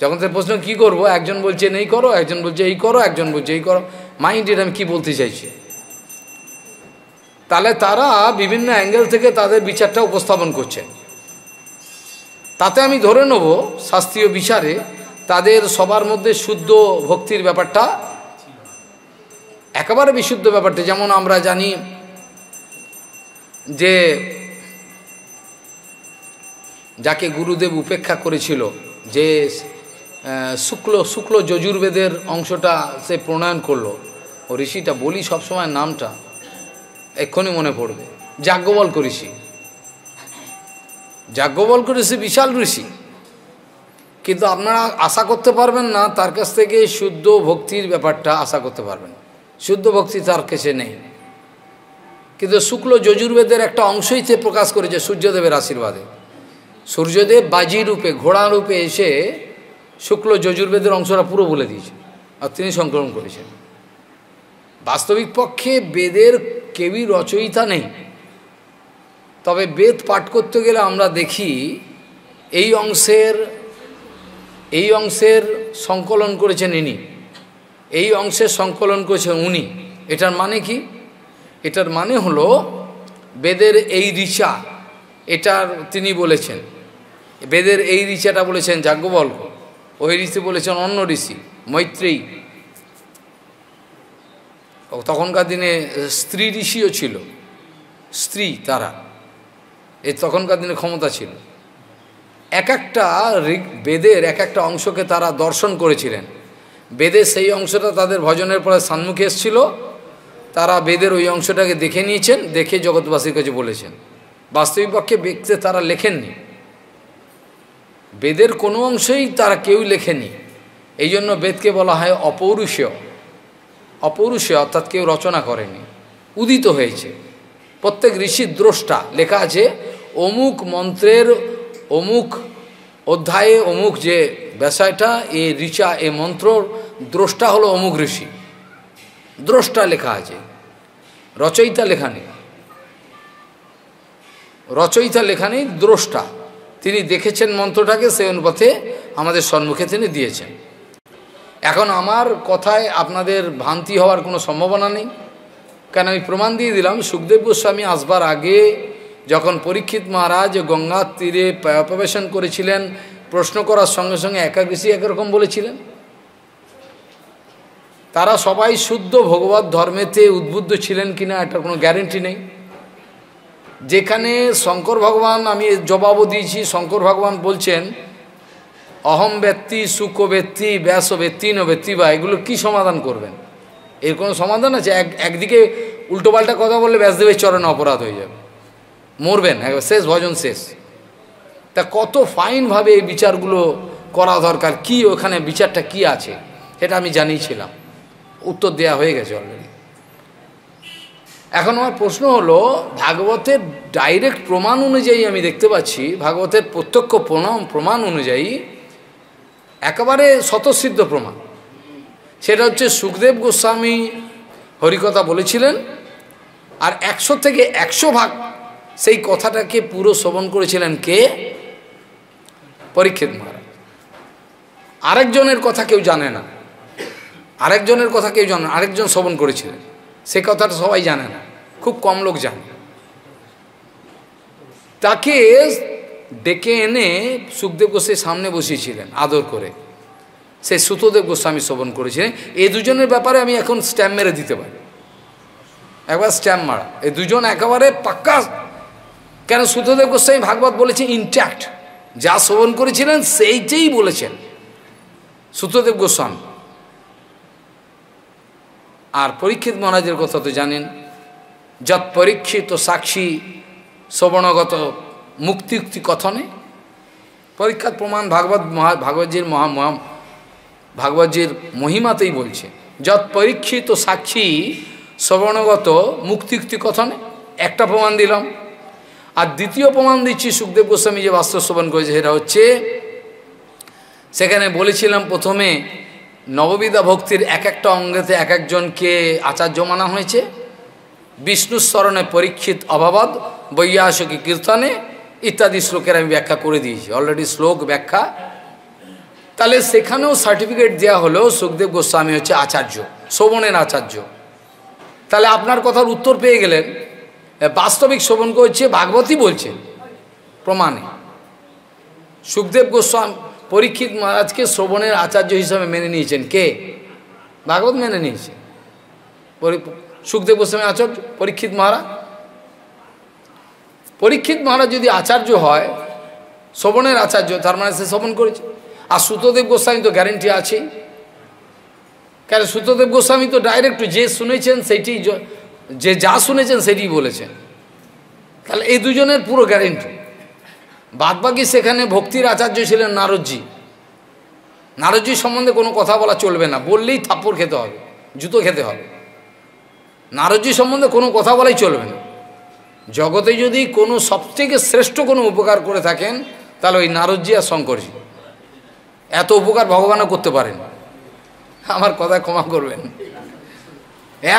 যখন তার প্রশ্ন কী করবো একজন বলছে এই করো একজন বলছে এই করো একজন বলছে এই করো মাইন্ড এটা আমি কী বলতে চাইছি তাহলে তারা বিভিন্ন অ্যাঙ্গেল থেকে তাদের বিচারটা উপস্থাপন করছেন তাতে আমি ধরে নেব শাস্ত্রীয় বিচারে তাদের সবার মধ্যে শুদ্ধ ভক্তির ব্যাপারটা একেবারে বিশুদ্ধ ব্যাপারটা যেমন আমরা জানি যে যাকে গুরুদেব উপেক্ষা করেছিল যে শুক্ল শুক্ল যজুর্বেদের অংশটা সে প্রণয়ন করলো ও ঋষিটা বলি সবসময় নামটা এক্ষুনি মনে পড়বে যাজ্ঞবল ঋষি যাজ্ঞবল ঋষি বিশাল ঋষি কিন্তু আপনারা আশা করতে পারবেন না তার কাছ থেকে শুদ্ধ ভক্তির ব্যাপারটা আশা করতে পারবেন শুদ্ধ ভক্তি তার কাছে নেই কিন্তু শুক্ল যজুর্বেদের একটা অংশই সে প্রকাশ করেছে সূর্যদেবের আশীর্বাদে সূর্যদেব বাজি রূপে ঘোড়া রূপে এসে শুক্ল যজুর্বেদের অংশটা পুরো বলে দিয়েছে আর তিনি সংকলন করেছেন বাস্তবিক পক্ষে বেদের কেউই রচয়িতা নেই তবে বেদ পাঠ করতে গেলে আমরা দেখি এই অংশের এই অংশের সংকলন করেছেন ইনি এই অংশের সংকলন করেছেন উনি এটার মানে কি এটার মানে হলো বেদের এই রিচা এটার তিনি বলেছেন বেদের এই রিচাটা বলেছেন যাজ্ঞবল্ক ওই ঋষি বলেছেন অন্য ঋষি মৈত্রেয়ী তখনকার দিনে স্ত্রী ঋষিও ছিল স্ত্রী তারা এই তখনকার দিনে ক্ষমতা ছিল এক একটা বেদের এক একটা অংশকে তারা দর্শন করেছিলেন বেদের সেই অংশটা তাদের ভজনের পরে সান্মুখে এসেছিল তারা বেদের ওই অংশটাকে দেখে নিয়েছেন দেখে জগৎবাসীর কাছে বলেছেন বাস্তবিক পক্ষে ব্যক্তি তারা লেখেননি বেদের কোনো অংশেই তারা কেউ লেখেনি এই জন্য বেদকে বলা হয় অপৌরুষীয় অপৌরুষীয় অর্থাৎ কেউ রচনা করেনি উদিত হয়েছে প্রত্যেক ঋষির দ্রষ্টা লেখা আছে অমুক মন্ত্রের অমুক অধ্যায়ে অমুক যে ব্যবসায়টা এ ঋচা এ মন্ত্র দ্রষ্টা হলো অমুক ঋষি দ্রষ্টা লেখা আছে রচয়িতা লেখা নেই রচয়িতা লেখা নেই দ্রষ্টা তিনি দেখেছেন মন্ত্রটাকে সেই অনুপাতে আমাদের সম্মুখে তিনি দিয়েছেন এখন আমার কথায় আপনাদের ভ্রান্তি হওয়ার কোনো সম্ভাবনা নেই কেন আমি প্রমাণ দিয়ে দিলাম সুখদেব গোস্বামী আসবার আগে যখন পরীক্ষিত মহারাজ গঙ্গার তীরে প্রবেশন করেছিলেন প্রশ্ন করার সঙ্গে সঙ্গে বেশি একরকম বলেছিলেন তারা সবাই শুদ্ধ ভগবত ধর্মেতে উদ্বুদ্ধ ছিলেন কিনা এটার কোনো গ্যারেন্টি নেই যেখানে শঙ্কর ভগবান আমি জবাবও দিয়েছি শঙ্কর ভগবান বলছেন অহম ব্যক্তি সুখ ব্যক্তি ব্যাস ব্যক্তি নব্যক্তি বা এগুলো কি সমাধান করবেন এর কোনো সমাধান আছে এক একদিকে উল্টোপাল্টা কথা বললে ব্যাসদেবের চরণে অপরাধ হয়ে যাবে মরবেন একবার শেষ ভজন শেষ তা কত ফাইনভাবে এই বিচারগুলো করা দরকার কি ওখানে বিচারটা কি আছে সেটা আমি জানিয়েছিলাম উত্তর দেয়া হয়ে গেছে অলরেডি এখন আমার প্রশ্ন হলো ভাগবতের ডাইরেক্ট প্রমাণ অনুযায়ী আমি দেখতে পাচ্ছি ভাগবতের প্রত্যক্ষ প্রণাম প্রমাণ অনুযায়ী একেবারে স্বতঃসিদ্ধ প্রমাণ সেটা হচ্ছে সুখদেব গোস্বামী হরিকথা বলেছিলেন আর একশো থেকে একশো ভাগ সেই কথাটাকে পুরো শ্রবণ করেছিলেন কে পরীক্ষিত মহারাজ আরেকজনের কথা কেউ জানে না আরেকজনের কথা কেউ জানে আরেকজন শ্রবণ করেছিলেন সে কথাটা সবাই জানে না খুব কম লোক জানে তাকে ডেকে এনে সুখদেব গোস্বামী সামনে বসিয়েছিলেন আদর করে সে সুতদেব গোস্বামী শ্রবণ করেছিলেন এই দুজনের ব্যাপারে আমি এখন স্ট্যাম্প মেরে দিতে পারি একবার স্ট্যাম্প মারা এই দুজন একেবারে পাক্কা কেন সুতদেব গোস্বামী ভাগবত বলেছে ইনট্যাক্ট যা শ্রবণ করেছিলেন সেইটাই বলেছেন সুতদেব গোস্বামী আর পরীক্ষিত মহারাজের কথা তো জানেন যত পরীক্ষিত সাক্ষী শ্রবণগত মুক্তিউক্তি কথনে পরীক্ষার প্রমাণ ভাগবত মহা ভাগবতজির মহাম ভাগবতজির মহিমাতেই বলছে যত পরীক্ষিত সাক্ষী শ্রবণগত মুক্তিউক্তি কথনে একটা প্রমাণ দিলাম আর দ্বিতীয় প্রমাণ দিচ্ছি সুখদেব গোস্বামী যে বাস্তব শ্রবণ করেছে সেটা হচ্ছে সেখানে বলেছিলাম প্রথমে নববিধা ভক্তির এক একটা অঙ্গেতে এক একজনকে আচার্য মানা হয়েছে বিষ্ণু স্মরণে পরীক্ষিত অভাবদ বৈয়াসকী কীর্তনে ইত্যাদি শ্লোকের আমি ব্যাখ্যা করে দিয়েছি অলরেডি শ্লোক ব্যাখ্যা তাহলে সেখানেও সার্টিফিকেট দেওয়া হলো সুখদেব গোস্বামী হচ্ছে আচার্য শোভনের আচার্য তাহলে আপনার কথার উত্তর পেয়ে গেলেন বাস্তবিক শোভন করছে ভাগবতী বলছেন প্রমাণে সুখদেব গোস্বামী পরীক্ষিত মহারাজকে শ্রবণের আচার্য হিসাবে মেনে নিয়েছেন কে ভাগবত মেনে নিয়েছে সুখদেব গোস্বামী আচার্য পরীক্ষিত মহারাজ পরীক্ষিত মহারাজ যদি আচার্য হয় শ্রবণের আচার্য তার মানে সে শ্রবণ করেছে আর সুতদেব গোস্বামী তো গ্যারেন্টি আছেই কেন সুতদেব গোস্বামী তো ডাইরেক্ট যে শুনেছেন সেটি যে যা শুনেছেন সেটি বলেছেন তাহলে এই দুজনের পুরো গ্যারেন্টি বাদবাকি সেখানে ভক্তির আচার্য ছিলেন নারদজি নারদজি সম্বন্ধে কোনো কথা বলা চলবে না বললেই থাপ্পড় খেতে হবে জুতো খেতে হবে নারদজি সম্বন্ধে কোনো কথা বলাই চলবে না জগতে যদি কোনো সবথেকে শ্রেষ্ঠ কোনো উপকার করে থাকেন তাহলে ওই নারদজি আর শঙ্করজি এত উপকার ভগবানও করতে পারেন আমার কথা ক্ষমা করবেন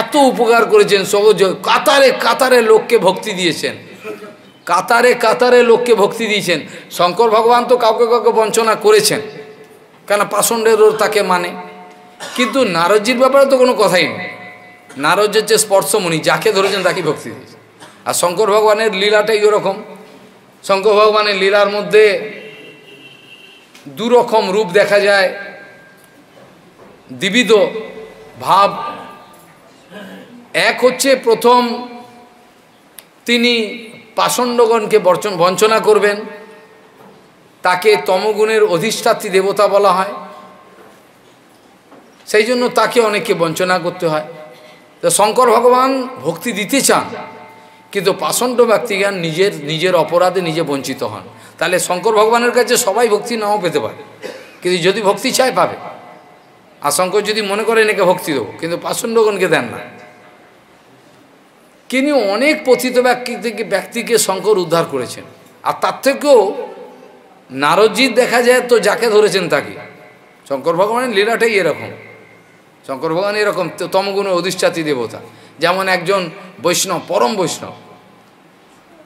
এত উপকার করেছেন সহজ কাতারে কাতারে লোককে ভক্তি দিয়েছেন কাতারে কাতারে লোককে ভক্তি দিয়েছেন শঙ্কর ভগবান তো কাউকে কাউকে বঞ্চনা করেছেন কেন পাষণ্ডেরও তাকে মানে কিন্তু নারজ্জির ব্যাপারে তো কোনো কথাই নেই নারজ্জের যে স্পর্শমণি যাকে ধরেছেন তাকে ভক্তি দিয়েছেন আর শঙ্কর ভগবানের লীলাটাই ওরকম শঙ্কর ভগবানের লীলার মধ্যে দুরকম রূপ দেখা যায় দিবিদ ভাব এক হচ্ছে প্রথম তিনি পাষণ্ডগণকে বর্চন বঞ্চনা করবেন তাকে তমগুণের অধিষ্ঠাত্রী দেবতা বলা হয় সেই জন্য তাকে অনেককে বঞ্চনা করতে হয় তো শঙ্কর ভগবান ভক্তি দিতে চান কিন্তু পাষণ্ড ব্যক্তিজ্ঞান নিজের নিজের অপরাধে নিজে বঞ্চিত হন তাহলে শঙ্কর ভগবানের কাছে সবাই ভক্তি নাও পেতে পারে কিন্তু যদি ভক্তি চায় পাবে আর শঙ্কর যদি মনে করেন একে ভক্তি দেবো কিন্তু পাষণ্ডগণকে দেন না তিনি অনেক পথিত ব্যক্তি থেকে ব্যক্তিকে শঙ্কর উদ্ধার করেছেন আর তার থেকেও নারজ্জিৎ দেখা যায় তো যাকে ধরেছেন তাকে শঙ্কর ভগবানের লীলাটাই এরকম শঙ্কর ভগবান এরকম তমগুণের অধিষ্ঠাতি দেবতা যেমন একজন বৈষ্ণব পরম বৈষ্ণব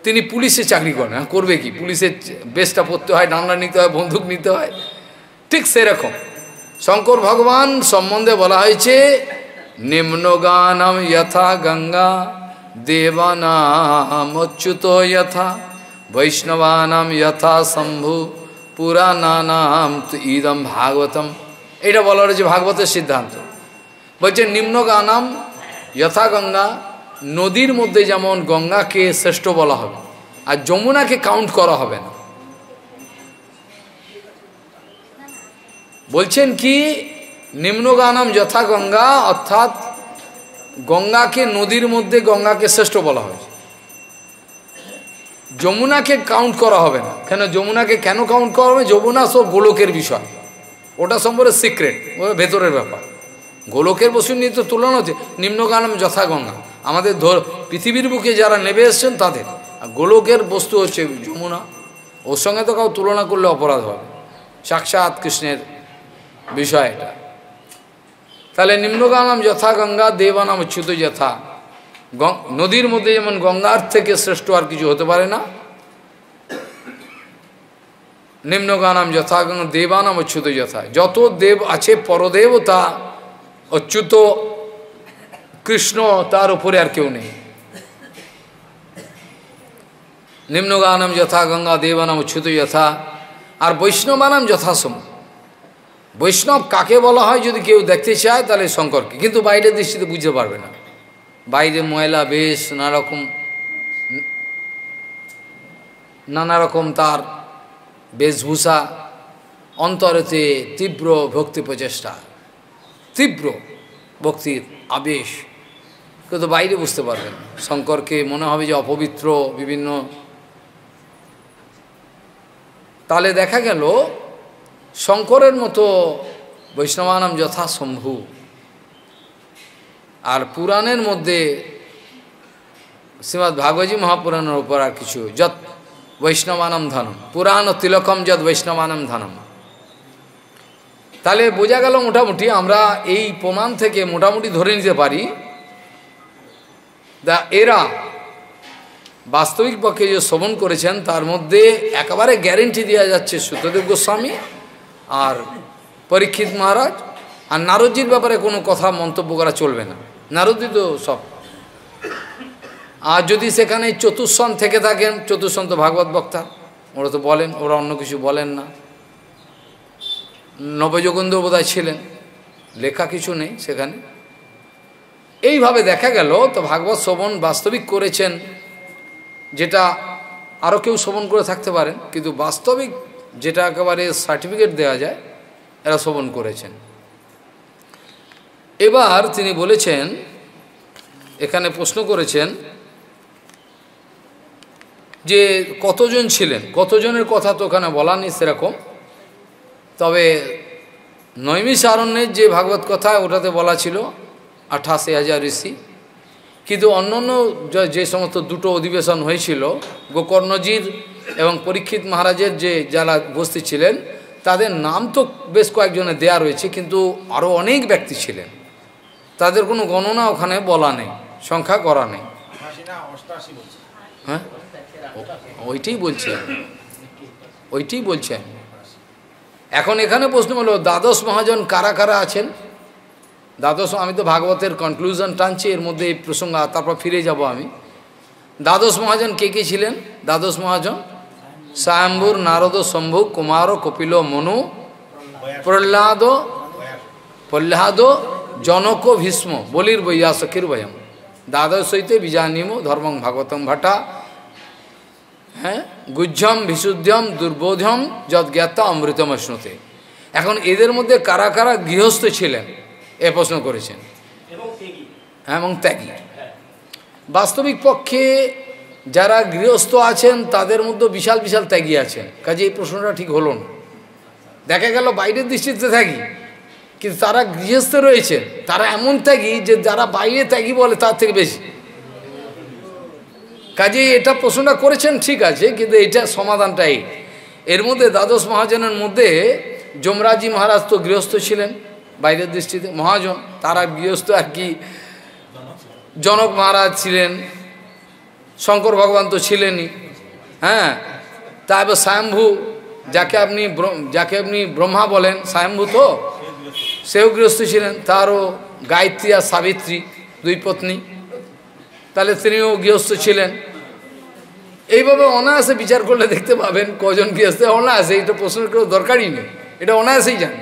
তিনি পুলিশে চাকরি করেন হ্যাঁ করবে কি পুলিশের বেশটা পড়তে হয় ডান্ডা নিতে হয় বন্দুক নিতে হয় ঠিক সেরকম শঙ্কর ভগবান সম্বন্ধে বলা হয়েছে নিম্নগানম যথা গঙ্গা দেবানামচ্যুত যথা বৈষ্ণবানাম যথা শম্ভু পুরাণানাম ইদম ভাগবতম এটা বলা রয়েছে ভাগবতের সিদ্ধান্ত বলছে নিম্নগানাম গানাম যথা গঙ্গা নদীর মধ্যে যেমন গঙ্গাকে শ্রেষ্ঠ বলা হবে আর যমুনাকে কাউন্ট করা হবে না বলছেন কি নিম্নগানাম যথা গঙ্গা অর্থাৎ গঙ্গাকে নদীর মধ্যে গঙ্গাকে শ্রেষ্ঠ বলা হয়েছে যমুনাকে কাউন্ট করা হবে না কেন যমুনাকে কেন কাউন্ট করা হবে যমুনা সব গোলকের বিষয় ওটা সম্পর্কে সিক্রেট ভেতরের ব্যাপার গোলকের বসু নিয়ে তো তুলনা হচ্ছে নিম্নগানম যথা গঙ্গা আমাদের ধর পৃথিবীর বুকে যারা নেবে এসছেন তাদের গোলকের বস্তু হচ্ছে যমুনা ওর সঙ্গে তো কাউ তুলনা করলে অপরাধ হবে সাক্ষাৎ কৃষ্ণের বিষয় এটা তাহলে নিম্নগানাম যথা গঙ্গা দেবানাম অচ্যুত যথা নদীর মধ্যে যেমন গঙ্গার থেকে শ্রেষ্ঠ আর কিছু হতে পারে না নিম্নগানাম যথা গঙ্গা দেবানাম অচ্যুত যথা যত দেব আছে পরদেবতা অচ্যুত কৃষ্ণ তার উপরে আর কেউ নেই নিম্নগানাম যথা গঙ্গা দেবানাম অচ্যুত যথা আর বৈষ্ণবানাম যথাসম্ভব বৈষ্ণব কাকে বলা হয় যদি কেউ দেখতে চায় তাহলে শঙ্করকে কিন্তু বাইরের দৃষ্টিতে বুঝতে পারবে না বাইরে ময়লা বেশ নানারকম নানা রকম তার বেশভূষা অন্তরেতে তীব্র ভক্তি প্রচেষ্টা তীব্র ভক্তির আবেশ কিন্তু বাইরে বুঝতে পারবেন শঙ্করকে মনে হবে যে অপবিত্র বিভিন্ন তাহলে দেখা গেল শঙ্করের মতো বৈষ্ণবানম যথাসম্ভু আর পুরাণের মধ্যে শ্রীমৎ ভাগবতী মহাপুরাণের উপর আর কিছু যত বৈষ্ণবানম ধনম পুরাণ তিলকম যত বৈষ্ণবানম ধনম তাহলে বোঝা গেল মোটামুটি আমরা এই প্রমাণ থেকে মোটামুটি ধরে নিতে পারি দা এরা বাস্তবিক পক্ষে যে শ্রবণ করেছেন তার মধ্যে একেবারে গ্যারেন্টি দেওয়া যাচ্ছে সুতদেব গোস্বামী আর পরীক্ষিত মহারাজ আর নারদজির ব্যাপারে কোনো কথা মন্তব্য করা চলবে না নারদজি তো সব আর যদি সেখানে চতুর্সন থেকে থাকেন চতুর্সন তো ভাগবত বক্তা ওরা তো বলেন ওরা অন্য কিছু বলেন না নবযোগেন্দ্র বোধহয় ছিলেন লেখা কিছু নেই সেখানে এইভাবে দেখা গেল তো ভাগবত শ্রবণ বাস্তবিক করেছেন যেটা আরও কেউ শ্রবণ করে থাকতে পারেন কিন্তু বাস্তবিক যেটা একেবারে সার্টিফিকেট দেওয়া যায় এরা শোভন করেছেন এবার তিনি বলেছেন এখানে প্রশ্ন করেছেন যে কতজন ছিলেন কতজনের কথা তো ওখানে বলা নেই সেরকম তবে নৈমিষ আরণ্যের যে ভাগবত কথা ওটাতে বলা ছিল আঠাশি হাজার ঋষি কিন্তু অন্য অন্য যে সমস্ত দুটো অধিবেশন হয়েছিল গোকর্ণজির এবং পরীক্ষিত মহারাজের যে যারা উপস্থিত ছিলেন তাদের নাম তো বেশ কয়েকজনে দেয়া রয়েছে কিন্তু আরও অনেক ব্যক্তি ছিলেন তাদের কোনো গণনা ওখানে বলা নেই সংখ্যা করা নেই হ্যাঁ ওইটাই বলছে ওইটাই বলছে এখন এখানে প্রশ্ন হলো দ্বাদশ মহাজন কারা কারা আছেন দ্বাদশ আমি তো ভাগবতের কনক্লুশন টানছি এর মধ্যে এই প্রসঙ্গ তারপর ফিরে যাব আমি দ্বাদশ মহাজন কে কে ছিলেন দ্বাদশ মহাজন সায়ম্বুর নারদ শম্ভু কুমার কপিল মনু প্রহ্লাদ প্রহ্লাদ জনক ভীষ্ম বলির বৈয়াসকির বয়ম দ্বাদশ হইতে বিজানিম ধর্ম ভাগবতম ভাটা হ্যাঁ গুজ্জম বিশুদ্ধম দুর্বোধম যদ জ্ঞাতা অমৃতম এখন এদের মধ্যে কারা কারা গৃহস্থ ছিলেন এ প্রশ্ন করেছেন এবং ত্যাগী হ্যাঁ, হ্যাঁ। বাস্তবিক পক্ষে যারা গৃহস্থ আছেন তাদের মধ্যে বিশাল বিশাল ত্যাগী আছেন কাজে এই প্রশ্নটা ঠিক হলো না দেখা গেল বাইরের দৃষ্টিতে ত্যাগী কিন্তু তারা গৃহস্থ রয়েছেন তারা এমন ত্যাগী যে যারা বাইরে ত্যাগী বলে তার থেকে বেশি কাজে এটা প্রশ্নটা করেছেন ঠিক আছে কিন্তু এটা সমাধানটাই এর মধ্যে দ্বাদশ মহাজনের মধ্যে যমরাজি মহারাজ তো গৃহস্থ ছিলেন বাইরের দৃষ্টিতে মহাজন তারা গৃহস্থ আর কি জনক মহারাজ ছিলেন শঙ্কর ভগবান তো ছিলেনই হ্যাঁ তারপর স্বয়ম্ভু যাকে আপনি যাকে আপনি ব্রহ্মা বলেন স্বয়ম্ভু তো সেও গৃহস্থ ছিলেন তারও গায়ত্রী আর সাবিত্রী দুই পত্নী তাহলে তিনিও গৃহস্থ ছিলেন এইভাবে অনায়াসে বিচার করলে দেখতে পাবেন কজন গৃহস্থ অনায়াসে এটা প্রশ্নের কেউ দরকারই নেই এটা অনায়াসেই জানেন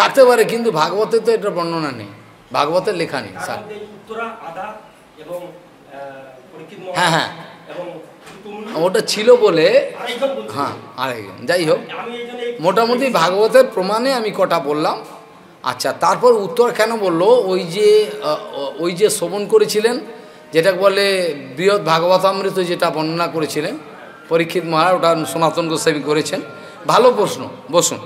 থাকতে পারে কিন্তু ভাগবতে তো এটা বর্ণনা নেই ভাগবতের লেখা নেই স্যার হ্যাঁ হ্যাঁ ওটা ছিল বলে হ্যাঁ আরেকজন যাই হোক মোটামুটি ভাগবতের প্রমাণে আমি কটা বললাম আচ্ছা তারপর উত্তর কেন বলল ওই যে ওই যে শ্রবণ করেছিলেন যেটা বলে বৃহৎ ভাগবতামৃত যেটা বর্ণনা করেছিলেন পরীক্ষিত মহারাজ ওটা সনাতন গোস্বামী করেছেন ভালো প্রশ্ন বসুন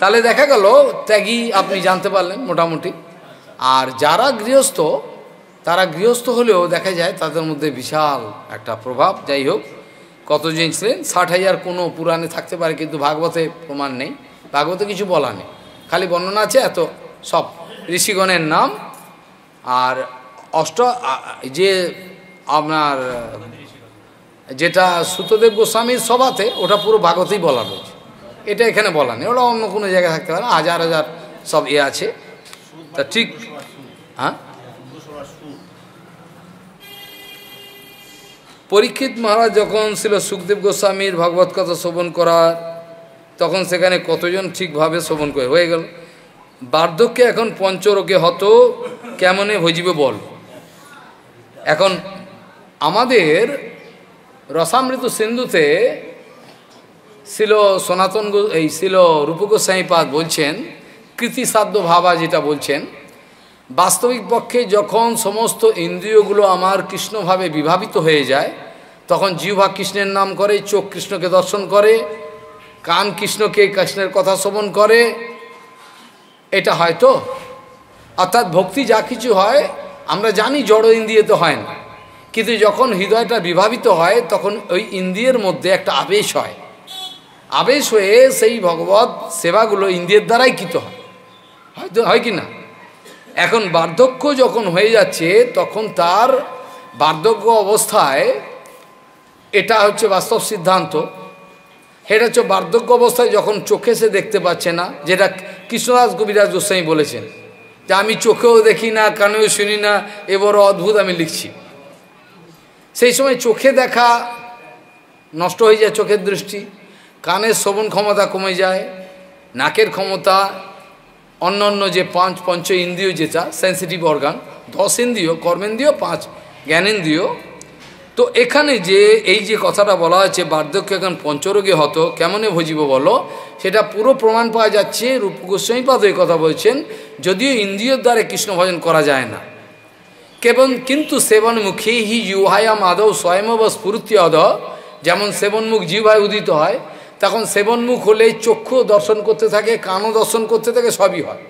তাহলে দেখা গেল ত্যাগী আপনি জানতে পারলেন মোটামুটি আর যারা গৃহস্থ তারা গৃহস্থ হলেও দেখা যায় তাদের মধ্যে বিশাল একটা প্রভাব যাই হোক কতজন ছিলেন ষাট হাজার কোনো পুরাণে থাকতে পারে কিন্তু ভাগবতে প্রমাণ নেই ভাগবতে কিছু বলা নেই খালি বর্ণনা আছে এত সব ঋষিগণের নাম আর অষ্ট যে আপনার যেটা সুতদেব গোস্বামীর সভাতে ওটা পুরো ভাগবতেই বলা রয়েছে এটা এখানে বলা নেই ওরা অন্য কোনো জায়গায় থাকতে পারে হাজার হাজার সব ইয়ে আছে তা ঠিক হ্যাঁ পরীক্ষিত মহারাজ যখন ছিল সুখদেব গোস্বামীর ভগবত কথা শ্রবণ করার তখন সেখানে কতজন ঠিকভাবে শোভন করে হয়ে গেল বার্ধক্যে এখন পঞ্চরোগে হত কেমনে হজিবে বল এখন আমাদের রসামৃত সিন্ধুতে ছিল সনাতন এই ছিল রূপগোস্বাই পাদ বলছেন কৃতিসাধ্য ভাবা যেটা বলছেন বাস্তবিক পক্ষে যখন সমস্ত ইন্দ্রিয়গুলো আমার কৃষ্ণভাবে বিভাবিত হয়ে যায় তখন জিহ্বা কৃষ্ণের নাম করে চোখ কৃষ্ণকে দর্শন করে কান কৃষ্ণকে কৃষ্ণের কথা শ্রবণ করে এটা হয় তো অর্থাৎ ভক্তি যা কিছু হয় আমরা জানি জড় ইন্দ্রিয়তে হয় না কিন্তু যখন হৃদয়টা বিভাবিত হয় তখন ওই ইন্দ্রিয়ের মধ্যে একটা আবেশ হয় আবেশ হয়ে সেই ভগবত সেবাগুলো ইন্দ্রিয়ের দ্বারাই কৃত হয়তো হয় কি না এখন বার্ধক্য যখন হয়ে যাচ্ছে তখন তার বার্ধক্য অবস্থায় এটা হচ্ছে বাস্তব সিদ্ধান্ত এটা হচ্ছে বার্ধক্য অবস্থায় যখন চোখে সে দেখতে পাচ্ছে না যেটা কৃষ্ণদাস কবিরাজ গোস্বাই বলেছেন যে আমি চোখেও দেখি না কানেও শুনি না বড় অদ্ভুত আমি লিখছি সেই সময় চোখে দেখা নষ্ট হয়ে যায় চোখের দৃষ্টি কানের শ্রবণ ক্ষমতা কমে যায় নাকের ক্ষমতা অন্য অন্য যে পাঁচ পঞ্চ ইন্দ্রিয় যেটা সেন্সিটিভ অর্গান দশ ইন্দ্রিয় কর্মেন্দ্রিয় পাঁচ জ্ঞানেন্দ্রিয় তো এখানে যে এই যে কথাটা বলা হয়েছে বার্ধক্য এখন পঞ্চরোগে হতো কেমনে ভজিব বলো সেটা পুরো প্রমাণ পাওয়া যাচ্ছে রূপ এই কথা বলছেন যদিও ইন্দ্রিয়র দ্বারা কৃষ্ণ ভজন করা যায় না কেবল কিন্তু সেবনমুখী হি ইউহায়া মাধব স্বয়মব স্ফূর্তি অধ যেমন সেবনমুখ জিভায় উদিত হয় তখন সেবনমুখ হলে চক্ষু দর্শন করতে থাকে কানও দর্শন করতে থাকে সবই হয়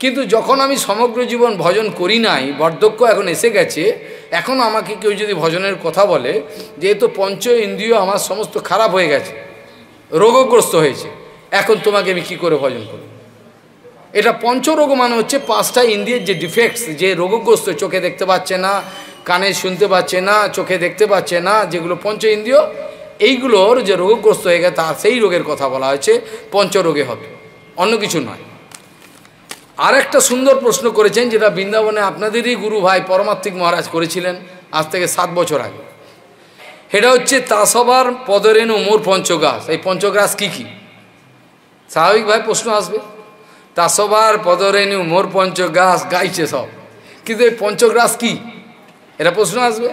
কিন্তু যখন আমি সমগ্র জীবন ভজন করি নাই বার্ধক্য এখন এসে গেছে এখন আমাকে কেউ যদি ভজনের কথা বলে যেহেতু পঞ্চ ইন্দ্রিয় আমার সমস্ত খারাপ হয়ে গেছে রোগগ্রস্ত হয়েছে এখন তোমাকে আমি কী করে ভজন করব এটা পঞ্চরোগ মানে হচ্ছে পাঁচটা ইন্দ্রিয়ের যে ডিফেক্টস যে রোগগ্রস্ত চোখে দেখতে পাচ্ছে না কানে শুনতে পাচ্ছে না চোখে দেখতে পাচ্ছে না যেগুলো পঞ্চ ইন্দ্রিয় এইগুলোর যে রোগগ্রস্ত হয়ে গেছে তার সেই রোগের কথা বলা হয়েছে পঞ্চরোগে হবে অন্য কিছু নয় আর একটা সুন্দর প্রশ্ন করেছেন যেটা বৃন্দাবনে আপনাদেরই গুরু ভাই পরমাত্মিক মহারাজ করেছিলেন আজ থেকে সাত বছর আগে সেটা হচ্ছে তাসবার পদরেণু মোর পঞ্চগাছ এই পঞ্চগাছ কী কী স্বাভাবিকভাবে প্রশ্ন আসবে তাসবার পদরেণু মোর পঞ্চগাছ গাইছে সব কিন্তু এই পঞ্চগ্রাস কী এটা প্রশ্ন আসবে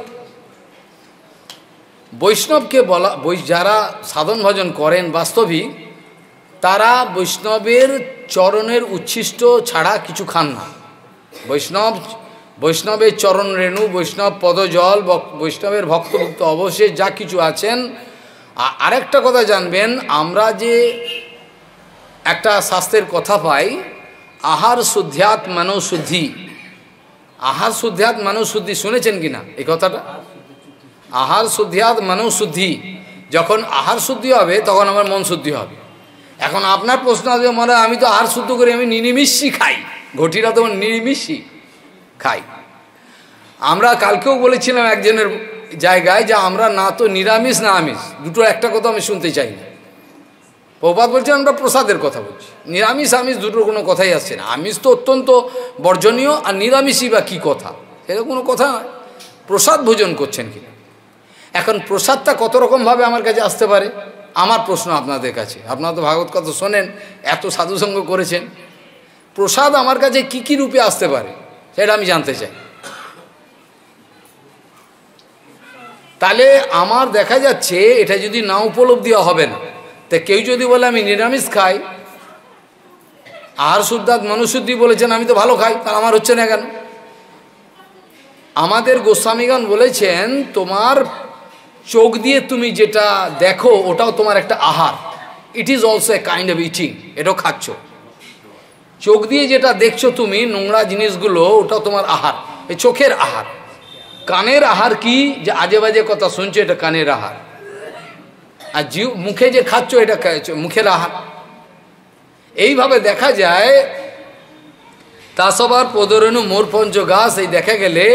বৈষ্ণবকে বলা যারা সাধন ভজন করেন বাস্তবিক তারা বৈষ্ণবের চরণের উচ্ছিষ্ট ছাড়া কিছু খান না বৈষ্ণব বৈষ্ণবের চরণ রেণু বৈষ্ণব পদজল বৈষ্ণবের ভক্তভুক্ত অবশ্যই যা কিছু আছেন আরেকটা কথা জানবেন আমরা যে একটা শাস্ত্রের কথা পাই আহার শুদ্ধাত মানুষ শুদ্ধি আহার শুদ্ধাত মানুষ শুদ্ধি শুনেছেন কিনা এই কথাটা আহার শুদ্ধি আর মানুষ শুদ্ধি যখন আহার শুদ্ধি হবে তখন আমার মন শুদ্ধি হবে এখন আপনার প্রশ্ন আছে মানে আমি তো আহার শুদ্ধ করি আমি নিরিমিষি খাই ঘটিরা তোমার নিরিমিষি খাই আমরা কালকেও বলেছিলাম একজনের জায়গায় যে আমরা না তো নিরামিষ না আমিষ দুটো একটা কথা আমি শুনতে চাই না প্রবাদ বলছেন আমরা প্রসাদের কথা বলছি নিরামিষ আমিষ দুটোর কোনো কথাই আসছে না আমিষ তো অত্যন্ত বর্জনীয় আর নিরামিষই বা কী কথা এটা কোনো কথা প্রসাদ ভোজন করছেন কি এখন প্রসাদটা কত রকমভাবে আমার কাছে আসতে পারে আমার প্রশ্ন আপনাদের কাছে আপনারা তো ভাগবত কথা শোনেন এত সাধুসঙ্গ করেছেন প্রসাদ আমার কাছে কি কি রূপে আসতে পারে সেটা আমি জানতে চাই তাহলে আমার দেখা যাচ্ছে এটা যদি না উপলব্ধি হবে না তা কেউ যদি বলে আমি নিরামিষ খাই আর সুদ্ধাত মনুশুদ্ধি বলেছেন আমি তো ভালো খাই তাহলে আমার হচ্ছে না কেন আমাদের গোস্বামীগণ বলেছেন তোমার চোখ দিয়ে তুমি যেটা দেখো ওটাও তোমার একটা আহার it is also a kind of eating এটাও খাচ্ছ চোখ দিয়ে যেটা দেখছো তুমি নোংরা জিনিসগুলো ওটাও তোমার আহার এই চোখের আহার কানের আহার কি যে আজে বাজে কথা শুনছো এটা কানের আহার আর জিউ মুখে যে খাচ্ছ এটা মুখের আহার এইভাবে দেখা যায় তা তাসবার মোর পঞ্চ গাছ এই দেখা গেলে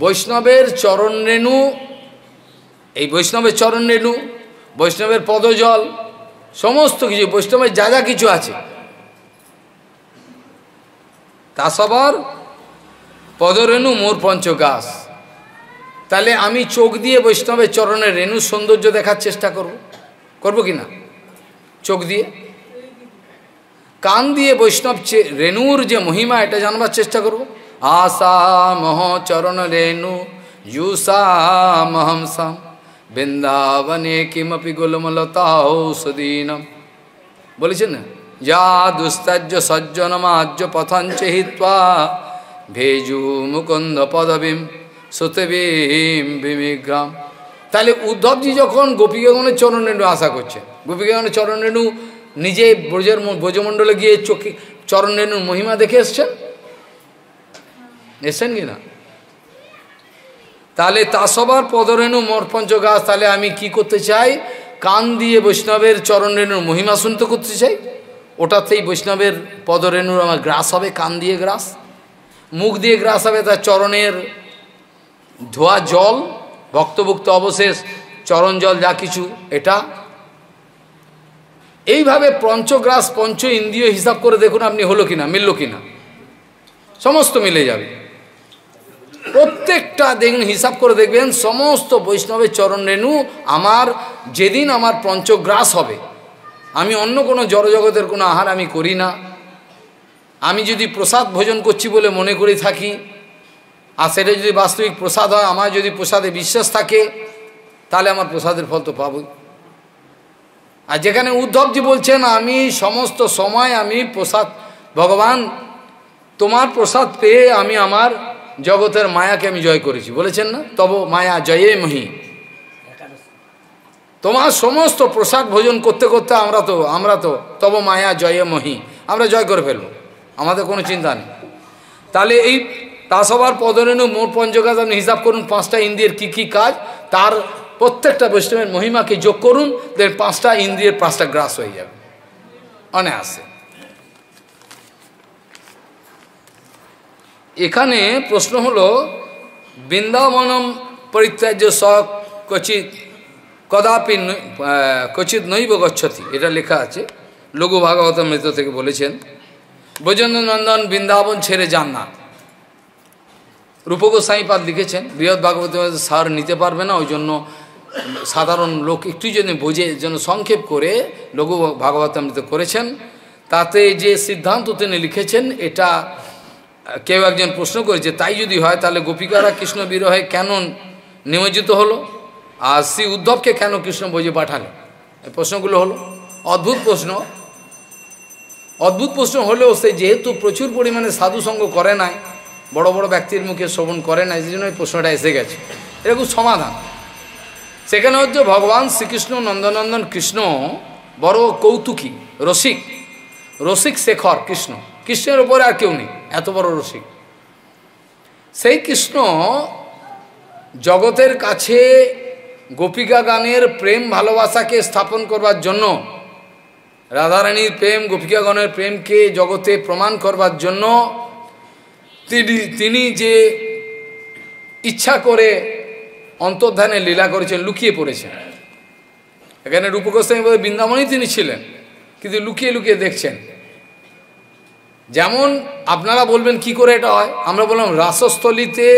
বৈষ্ণবের চরণরেণু এই বৈষ্ণবের চরণ রেণু বৈষ্ণবের পদজল সমস্ত কিছু বৈষ্ণবের যা যা কিছু আছে তা সবার পদরেণু মোর পঞ্চগাস তাহলে আমি চোখ দিয়ে বৈষ্ণবের চরণের রেণু সৌন্দর্য দেখার চেষ্টা করব করব কি না চোখ দিয়ে কান দিয়ে বৈষ্ণব রেণুর যে মহিমা এটা জানবার চেষ্টা করব আসা মহ চরণ রেণু যুষা মহমসাম বৃন্দাবনে কিমপি গুলমলতাহসদীনম বলেছেন যা দুস্তাজ্য সজ্জন মাজ্য পথঞ্চ হিত্বা ভেজু মুকুন্দ পদবিম সুতবিম বিমিগ্রাম তাহলে উদ্ধবজি যখন গোপীগণের চরণরেণু আশা করছে গোপীগণের চরণরেণু নিজে ব্রজের ব্রজমণ্ডলে গিয়ে চোখে চরণরেণুর মহিমা দেখে এসছেন এসছেন কি না তাহলে তা সবার পদরেণু মরপঞ্চ গাছ তাহলে আমি কি করতে চাই কান দিয়ে বৈষ্ণবের চরণরেণুর মহিমা শুনতে করতে চাই ওটাতেই বৈষ্ণবের পদরেণুর আমার গ্রাস হবে কান দিয়ে গ্রাস মুখ দিয়ে গ্রাস হবে তার চরণের ধোয়া জল ভক্তভুক্ত অবশেষ চরণ জল যা কিছু এটা এইভাবে পঞ্চগ্রাস পঞ্চ ইন্দ্রিয় হিসাব করে দেখুন আপনি হলো কিনা মিলল কিনা সমস্ত মিলে যাবে প্রত্যেকটা দেখুন হিসাব করে দেখবেন সমস্ত বৈষ্ণবের চরণ রেণু আমার যেদিন আমার পঞ্চগ্রাস হবে আমি অন্য কোনো জড়জগতের কোনো আহার আমি করি না আমি যদি প্রসাদ ভোজন করছি বলে মনে করে থাকি আর সেটা যদি বাস্তবিক প্রসাদ হয় আমার যদি প্রসাদে বিশ্বাস থাকে তাহলে আমার প্রসাদের ফল তো পাবই আর যেখানে উদ্ধবজি বলছেন আমি সমস্ত সময় আমি প্রসাদ ভগবান তোমার প্রসাদ পেয়ে আমি আমার জগতের মায়াকে আমি জয় করেছি বলেছেন না তব মায়া জয়ে মহি তোমার সমস্ত প্রসাদ ভোজন করতে করতে আমরা তো আমরা তো তব মায়া জয়ে মহি আমরা জয় করে ফেলব আমাদের কোনো চিন্তা নেই তাহলে এই তাসবার পদরেণু মোট পঞ্চকাজ আপনি হিসাব করুন পাঁচটা ইন্দ্রিয়ের কি কি কাজ তার প্রত্যেকটা বৈষ্ণবের মহিমাকে যোগ করুন দেন পাঁচটা ইন্দ্রিয়ের পাঁচটা গ্রাস হয়ে যাবে অনায়াসে এখানে প্রশ্ন হলো বৃন্দাবনম পরিত্যাজ্য শখ কচিত কদাপি কচিত নৈব গচ্ছতি এটা লেখা আছে লঘু ভাগবত মৃত থেকে বলেছেন ব্রজেন্দ্রনন্দন বৃন্দাবন ছেড়ে যান না রূপগোসাই পাদ লিখেছেন বৃহৎ ভাগবত সার নিতে পারবে না ওই জন্য সাধারণ লোক একটু যদি বোঝে যেন সংক্ষেপ করে লঘু ভাগবতামৃত করেছেন তাতে যে সিদ্ধান্ত তিনি লিখেছেন এটা কেউ একজন প্রশ্ন করেছে তাই যদি হয় তাহলে গোপিকারা কৃষ্ণ বিরহে কেন নিমজ্জিত হলো আর শ্রী উদ্ধবকে কেন কৃষ্ণ বোঝে পাঠালে এই প্রশ্নগুলো হলো অদ্ভুত প্রশ্ন অদ্ভুত প্রশ্ন হলেও সে যেহেতু প্রচুর পরিমাণে সাধুসঙ্গ করে নাই বড় বড় ব্যক্তির মুখে শ্রবণ করে নাই সেই জন্য এই প্রশ্নটা এসে গেছে এরকম সমাধান সেখানে হচ্ছে ভগবান শ্রীকৃষ্ণ নন্দনন্দন কৃষ্ণ বড় কৌতুকী রসিক রসিক শেখর কৃষ্ণ কৃষ্ণের উপরে আর কেউ নেই এত বড় রসিক সেই কৃষ্ণ জগতের কাছে গোপিকা গানের প্রেম ভালোবাসাকে স্থাপন করবার জন্য রাধারানীর প্রেম গোপিকাগণের প্রেমকে জগতে প্রমাণ করবার জন্য তিনি তিনি যে ইচ্ছা করে অন্তর্ধানে লীলা করেছেন লুকিয়ে পড়েছেন এখানে বলে বৃন্দাবনেই তিনি ছিলেন কিন্তু লুকিয়ে লুকিয়ে দেখছেন যেমন আপনারা বলবেন কি করে এটা হয় আমরা বললাম রাসস্থলিতে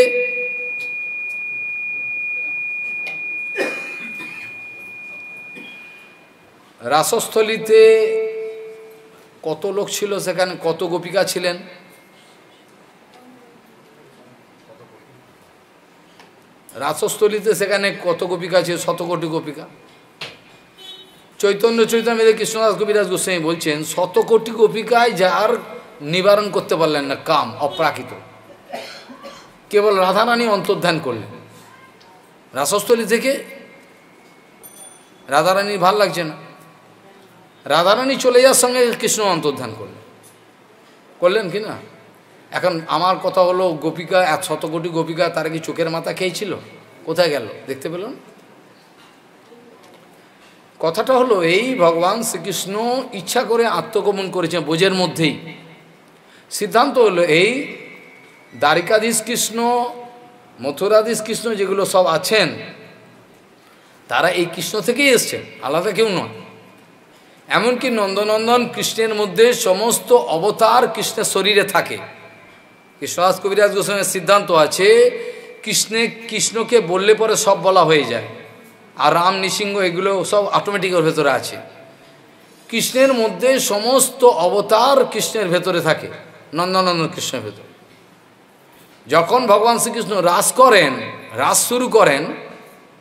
রাসস্থলিতে কত লোক ছিল সেখানে কত গোপিকা ছিলেন রাসস্থলিতে সেখানে কত গোপিকা ছিল শতকোটি গোপিকা চৈতন্য চৈতন্য কৃষ্ণদাস গোপীদাস গোস্বামী বলছেন শতকোটি গোপিকায় যার নিবারণ করতে পারলেন না কাম অপ্রাকৃত কেবল রাধারানী অন্তর্ধান করলেন রাসস্থলী থেকে রাধারানীর ভাল লাগছে না রাধারানী চলে যাওয়ার সঙ্গে কৃষ্ণ অন্তর্ধান করলেন করলেন কি না এখন আমার কথা হলো গোপিকা এক শত কোটি গোপিকা তারা কি চোখের মাথা খেয়েছিল কোথায় গেল দেখতে পেলাম কথাটা হলো এই ভগবান শ্রীকৃষ্ণ ইচ্ছা করে আত্মগোপন করেছে বোঝের মধ্যেই সিদ্ধান্ত হলো এই দ্বারিকাধীশ কৃষ্ণ মথুরাধীশ কৃষ্ণ যেগুলো সব আছেন তারা এই কৃষ্ণ থেকেই এসছেন আলাদা কেউ নয় এমনকি নন্দনন্দন কৃষ্ণের মধ্যে সমস্ত অবতার কৃষ্ণের শরীরে থাকে কৃষ্ণদাস কবিরাজ গোস্বামীর সিদ্ধান্ত আছে কৃষ্ণে কৃষ্ণকে বললে পরে সব বলা হয়ে যায় আর রাম নৃসিংহ এগুলো সব অটোমেটিকের ভেতরে আছে কৃষ্ণের মধ্যে সমস্ত অবতার কৃষ্ণের ভেতরে থাকে নন্দনন্দন কৃষ্ণের ভেতর যখন ভগবান শ্রীকৃষ্ণ রাস করেন রাস শুরু করেন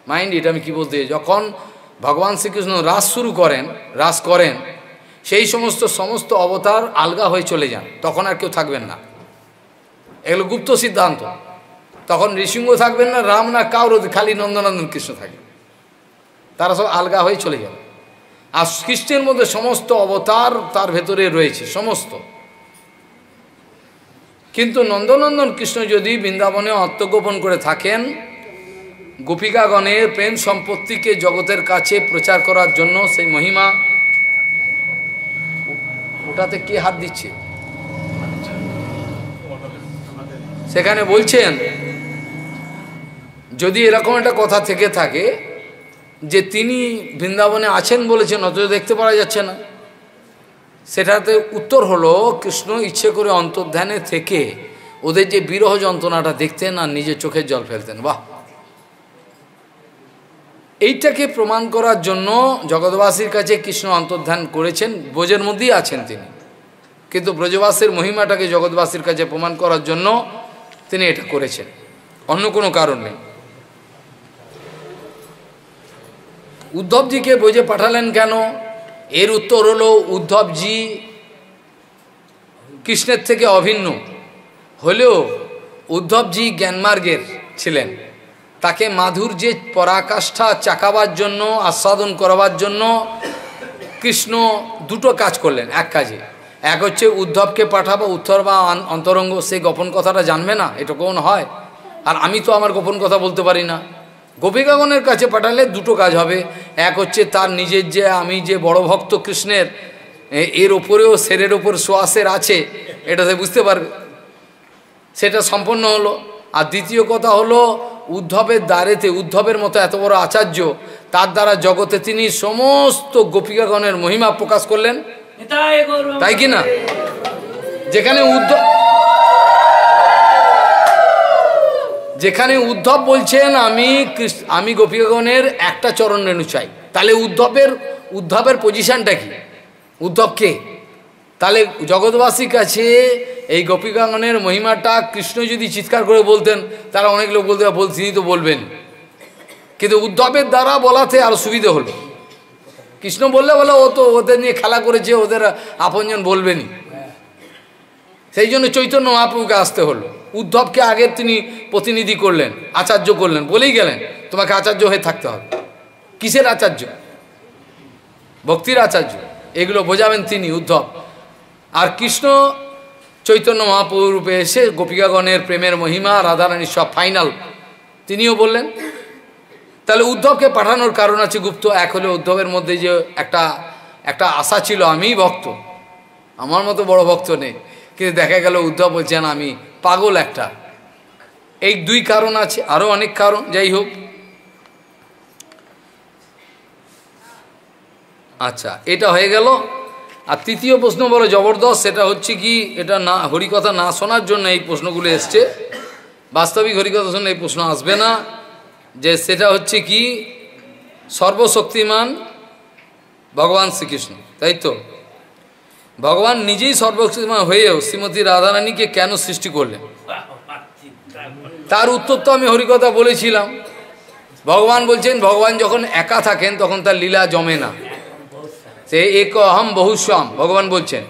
মাইন্ড এটা আমি কী বলতে যখন ভগবান শ্রীকৃষ্ণ রাস শুরু করেন রাস করেন সেই সমস্ত সমস্ত অবতার আলগা হয়ে চলে যান তখন আর কেউ থাকবেন না এগুলো গুপ্ত সিদ্ধান্ত তখন ঋষিঙ্গ থাকবেন না রাম না কাউর খালি নন্দনন্দন কৃষ্ণ থাকে তারা সব আলগা হয়ে চলে যাবে আর কৃষ্ণের মধ্যে সমস্ত অবতার তার ভেতরে রয়েছে সমস্ত কিন্তু নন্দনন্দন কৃষ্ণ যদি বৃন্দাবনে আত্মগোপন করে থাকেন গোপিকাগণের প্রেম সম্পত্তিকে জগতের কাছে প্রচার করার জন্য সেই মহিমা ওটাতে কে হাত দিচ্ছে সেখানে বলছেন যদি এরকম একটা কথা থেকে থাকে যে তিনি বৃন্দাবনে আছেন বলেছেন অথচ দেখতে পাওয়া যাচ্ছে না সেটাতে উত্তর হলো কৃষ্ণ ইচ্ছে করে অন্তর্ধানে থেকে ওদের যে বিরহ যন্ত্রণাটা দেখতেন আর নিজের চোখের জল ফেলতেন বাহ এইটাকে প্রমাণ করার জন্য জগৎবাসীর কাছে কৃষ্ণ অন্তর্ধান করেছেন ব্রজের মধ্যেই আছেন তিনি কিন্তু ব্রজবাসের মহিমাটাকে জগৎবাসীর কাছে প্রমাণ করার জন্য তিনি এটা করেছেন অন্য কোনো কারণ নেই উদ্ধবজিকে বোঝে পাঠালেন কেন এর উত্তর হলো উদ্ধবজি কৃষ্ণের থেকে অভিন্ন হলেও উদ্ধবজি জ্ঞানমার্গের ছিলেন তাকে মাধুর যে পরাকাষ্ঠা চাকাবার জন্য আস্বাদন করবার জন্য কৃষ্ণ দুটো কাজ করলেন এক কাজে এক হচ্ছে উদ্ধবকে পাঠাবো উত্তর বা অন্তরঙ্গ সে গোপন কথাটা জানবে না এটুকুন হয় আর আমি তো আমার গোপন কথা বলতে পারি না গোপিকাগণের কাছে পাঠালে দুটো কাজ হবে এক হচ্ছে তার নিজের যে আমি যে বড় ভক্ত কৃষ্ণের এর ওপরেও সেরের ওপর শ্বাসের আছে এটা বুঝতে পারবে সেটা সম্পন্ন হলো আর দ্বিতীয় কথা হলো উদ্ধবের দ্বারেতে উদ্ধবের মতো এত বড় আচার্য তার দ্বারা জগতে তিনি সমস্ত গোপিকাগণের মহিমা প্রকাশ করলেন তাই কি না যেখানে উদ্ধব যেখানে উদ্ধব বলছেন আমি আমি গোপীগণের একটা চরণ রেণু চাই তাহলে উদ্ধবের উদ্ধবের পজিশানটা কি উদ্ধব কে তাহলে জগৎবাসীর কাছে এই গোপীগণের মহিমাটা কৃষ্ণ যদি চিৎকার করে বলতেন তারা অনেক লোক বলতে বল তিনি তো বলবেন কিন্তু উদ্ধবের দ্বারা বলাতে আরও সুবিধে হলো কৃষ্ণ বললে বলে ও তো ওদের নিয়ে খেলা করেছে ওদের আপনজন বলবেনি সেই জন্য চৈতন্য মহাপ্রভুকে আসতে হলো উদ্ধবকে আগে তিনি প্রতিনিধি করলেন আচার্য করলেন বলেই গেলেন তোমাকে আচার্য হয়ে থাকতে হবে কিসের আচার্য ভক্তির আচার্য এগুলো বোঝাবেন তিনি উদ্ধব আর কৃষ্ণ চৈতন্য মহাপ্রভু রূপে এসে গোপিকাগণের প্রেমের মহিমা রাধারানীর সব ফাইনাল তিনিও বললেন তাহলে উদ্ধবকে পাঠানোর কারণ আছে গুপ্ত এক হলে উদ্ধবের মধ্যে যে একটা একটা আশা ছিল আমি ভক্ত আমার মতো বড় ভক্ত নেই কিন্তু দেখা গেল উদ্ধব বলছেন আমি পাগল একটা এই দুই কারণ আছে আরও অনেক কারণ যাই হোক আচ্ছা এটা হয়ে গেল আর তৃতীয় প্রশ্ন বলে জবরদস্ত সেটা হচ্ছে কি এটা না হরিকথা না শোনার জন্য এই প্রশ্নগুলো এসছে বাস্তবিক হরিকথা শুনে এই প্রশ্ন আসবে না যে সেটা হচ্ছে কি সর্বশক্তিমান ভগবান শ্রীকৃষ্ণ তাই তো ভগবান নিজেই সর্বশক্তিমান হয়েও শ্রীমতী রাধারানীকে কেন সৃষ্টি করলেন তার উত্তর তো আমি হরিকথা বলেছিলাম ভগবান বলছেন ভগবান যখন একা থাকেন তখন তার লীলা জমে না সে এক অহম বহুস্বাম ভগবান বলছেন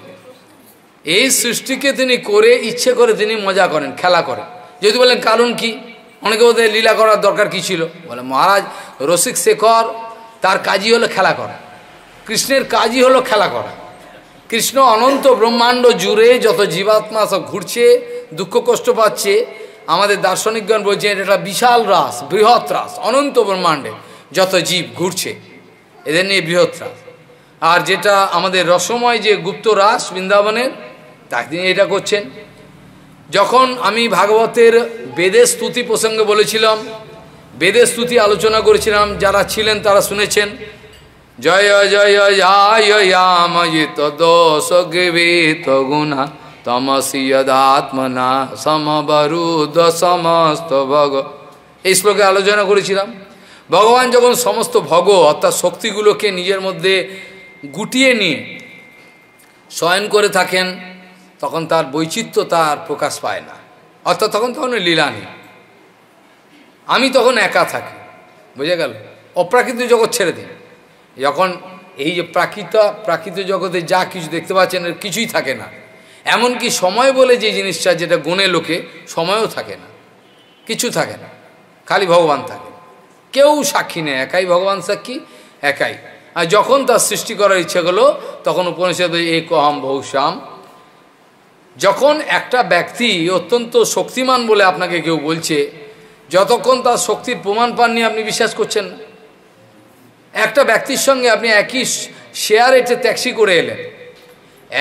এই সৃষ্টিকে তিনি করে ইচ্ছে করে তিনি মজা করেন খেলা করেন যদি বলেন কারণ কি অনেকে ওদের লীলা করার দরকার কি ছিল বলে মহারাজ রসিক শেখর তার কাজই হলো খেলা করা কৃষ্ণের কাজই হলো খেলা করা কৃষ্ণ অনন্ত ব্রহ্মাণ্ড জুড়ে যত জীবাত্মা সব ঘুরছে দুঃখ কষ্ট পাচ্ছে আমাদের দার্শনিকগণ বলছেন এটা বিশাল রাস বৃহৎ রাস অনন্ত ব্রহ্মাণ্ডে যত জীব ঘুরছে এদের নিয়ে বৃহৎ রাস আর যেটা আমাদের রসময় যে গুপ্ত রাস বৃন্দাবনের তাকে তিনি এটা করছেন যখন আমি ভাগবতের বেদের স্তুতি প্রসঙ্গে বলেছিলাম বেদের স্তুতি আলোচনা করেছিলাম যারা ছিলেন তারা শুনেছেন জয় জয় জয় দোষ গৃহীত গুণা তমসি যদাত্মনা সমবরুদ সমস্ত ভগ এই শ্লোকে আলোচনা করেছিলাম ভগবান যখন সমস্ত ভগ অর্থাৎ শক্তিগুলোকে নিজের মধ্যে গুটিয়ে নিয়ে শয়ন করে থাকেন তখন তার বৈচিত্র্য তার প্রকাশ পায় না অর্থাৎ তখন তখন লীলা নেই আমি তখন একা থাকি বুঝে গেল অপ্রাকৃত জগৎ ছেড়ে দিই যখন এই যে প্রাকৃত প্রাকৃত জগতে যা কিছু দেখতে পাচ্ছেন কিছুই থাকে না এমনকি সময় বলে যে জিনিসটা যেটা গুণে লোকে সময়ও থাকে না কিছু থাকে না খালি ভগবান থাকে কেউ সাক্ষী নেই একাই ভগবান সাক্ষী একাই আর যখন তার সৃষ্টি করার ইচ্ছে হলো তখন উপনিষদ এ কহম ভৌশ্যাম যখন একটা ব্যক্তি অত্যন্ত শক্তিমান বলে আপনাকে কেউ বলছে যতক্ষণ তার শক্তির প্রমাণ পাননি আপনি বিশ্বাস করছেন না একটা ব্যক্তির সঙ্গে আপনি একই শেয়ার এটে ট্যাক্সি করে এলেন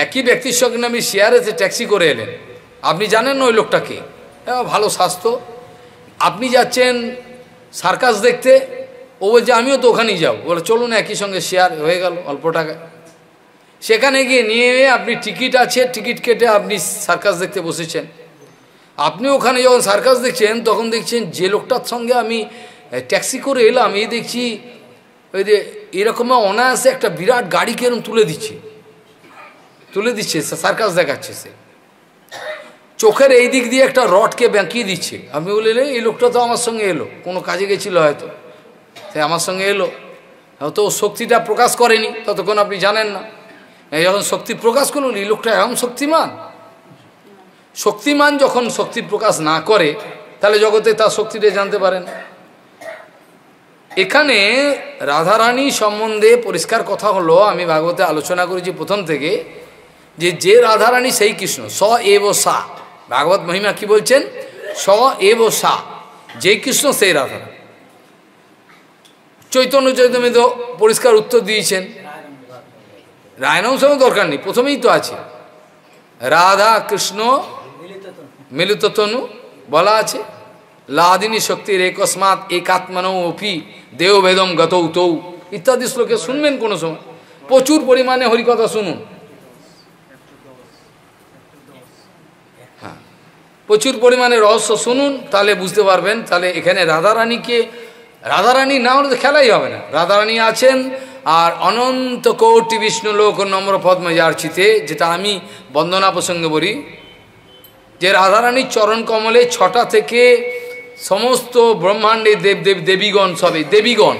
একই ব্যক্তির সঙ্গে আপনি শেয়ার এটে ট্যাক্সি করে এলেন আপনি জানেন না ওই লোকটাকে হ্যাঁ ভালো স্বাস্থ্য আপনি যাচ্ছেন সার্কাস দেখতে ও বলছে আমিও তো ওখানেই যাবো বলে চলুন একই সঙ্গে শেয়ার হয়ে গেল অল্প টাকা সেখানে গিয়ে নিয়ে আপনি টিকিট আছে টিকিট কেটে আপনি সার্কাস দেখতে বসেছেন আপনি ওখানে যখন সার্কাস দেখছেন তখন দেখছেন যে লোকটার সঙ্গে আমি ট্যাক্সি করে এলাম এই দেখছি ওই যে এরকম অনায়াসে একটা বিরাট গাড়ি কেরম তুলে দিচ্ছে তুলে দিচ্ছে সার্কাস দেখাচ্ছে সে চোখের এই দিক দিয়ে একটা রডকে ব্যাঁকিয়ে দিচ্ছে আমি বলি এই লোকটা তো আমার সঙ্গে এলো কোনো কাজে গেছিলো হয়তো সে আমার সঙ্গে এলো হয়তো শক্তিটা প্রকাশ করেনি ততক্ষণ আপনি জানেন না যখন শক্তি প্রকাশ করুন এই লোকটা এমন শক্তিমান শক্তিমান যখন শক্তি প্রকাশ না করে তাহলে জগতে তার শক্তিটা জানতে পারেন এখানে রাধারানী সম্বন্ধে পরিষ্কার কথা হলো আমি ভাগবতে আলোচনা করেছি প্রথম থেকে যে যে রাধারানী সেই কৃষ্ণ স এব সা ভাগবত মহিমা কি বলছেন স এব সা যে কৃষ্ণ সেই রাধা চৈতন্য চৈতন্য তো পরিষ্কার উত্তর দিয়েছেন রায়নংসেও দরকার নেই প্রথমেই তো আছে রাধা কৃষ্ণ মিলিত তনু বলা আছে লাদিনী শক্তির একস্মাৎ একাত্মানো অপি দেহভেদম গতৌ তৌ ইত্যাদি শ্লোকে শুনবেন কোনো সময় প্রচুর পরিমাণে হরিকথা শুনুন হ্যাঁ প্রচুর পরিমাণে রহস্য শুনুন তাহলে বুঝতে পারবেন তাহলে এখানে রাধারানীকে রাধারানী না হলে তো খেলাই হবে না রাধারানী আছেন আর অনন্ত কোটি বিষ্ণু লোক নম্র পদ্মজার্চিতে যেটা আমি বন্দনা প্রসঙ্গে বলি যে রাধারানীর চরণ কমলে ছটা থেকে সমস্ত ব্রহ্মাণ্ডে দেব দেব দেবীগণ সবে দেবীগণ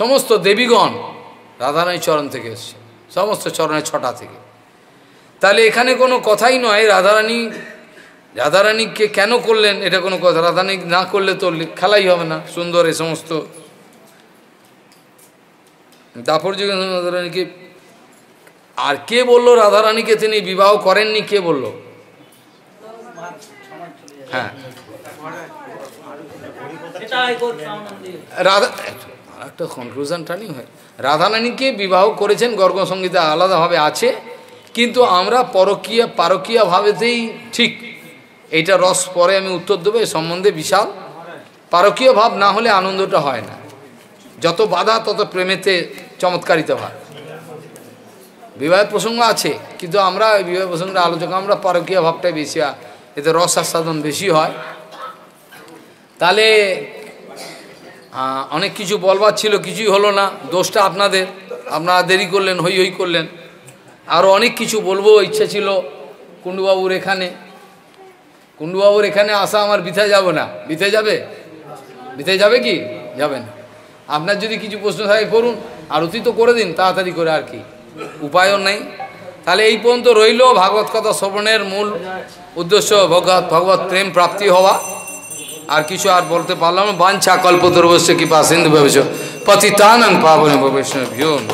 সমস্ত দেবীগণ রাধারানীর চরণ থেকে এসছে সমস্ত চরণের ছটা থেকে তাহলে এখানে কোনো কথাই নয় রাধারানী রাধারানীকে কেন করলেন এটা কোনো কথা রাধারানী না করলে তো খেলাই হবে না সুন্দর এ সমস্ত তারপর যুগে রাধারানীকে আর কে বলল রাধারানীকে তিনি বিবাহ করেননি কে বলল হ্যাঁ রাধা একটা কনক্লুশন টানি হয় রাধারানীকে বিবাহ করেছেন গর্গসঙ্গীতে আলাদাভাবে আছে কিন্তু আমরা পরকীয়া পারকীয়া ভাবেতেই ঠিক এইটা রস পরে আমি উত্তর দেবো এ সম্বন্ধে বিশাল পারকীয় ভাব না হলে আনন্দটা হয় না যত বাধা তত প্রেমেতে চমৎকারিতা হয় বিবাহের প্রসঙ্গ আছে কিন্তু আমরা বিবাহ প্রসঙ্গে আলোচনা আমরা পারকীয় ভাবটাই বেশি এতে রস আস্বাদন বেশি হয় তাহলে অনেক কিছু বলবার ছিল কিছুই হলো না দোষটা আপনাদের আপনারা দেরি করলেন হই হই করলেন আরও অনেক কিছু বলবো ইচ্ছা ছিল কুণ্ডুবাবুর এখানে কুণ্ডুবাবুর এখানে আসা আমার বিথে যাব না বিথে যাবে বিথে যাবে কি যাবেন আপনার যদি কিছু প্রশ্ন থাকে করুন অতি তো করে দিন তাড়াতাড়ি করে আর কি উপায়ও নেই তাহলে এই পর্যন্ত রইল ভাগবত কথা শ্রবণের মূল উদ্দেশ্য ভগবত ভগবত প্রেম প্রাপ্তি হওয়া আর কিছু আর বলতে পারলাম বাঞ্ছা কল্পতর্বস্য কৃপা সিন্ধু ভবিষ্য পতিতানং পাবন ভবিষ্ণ ভিউন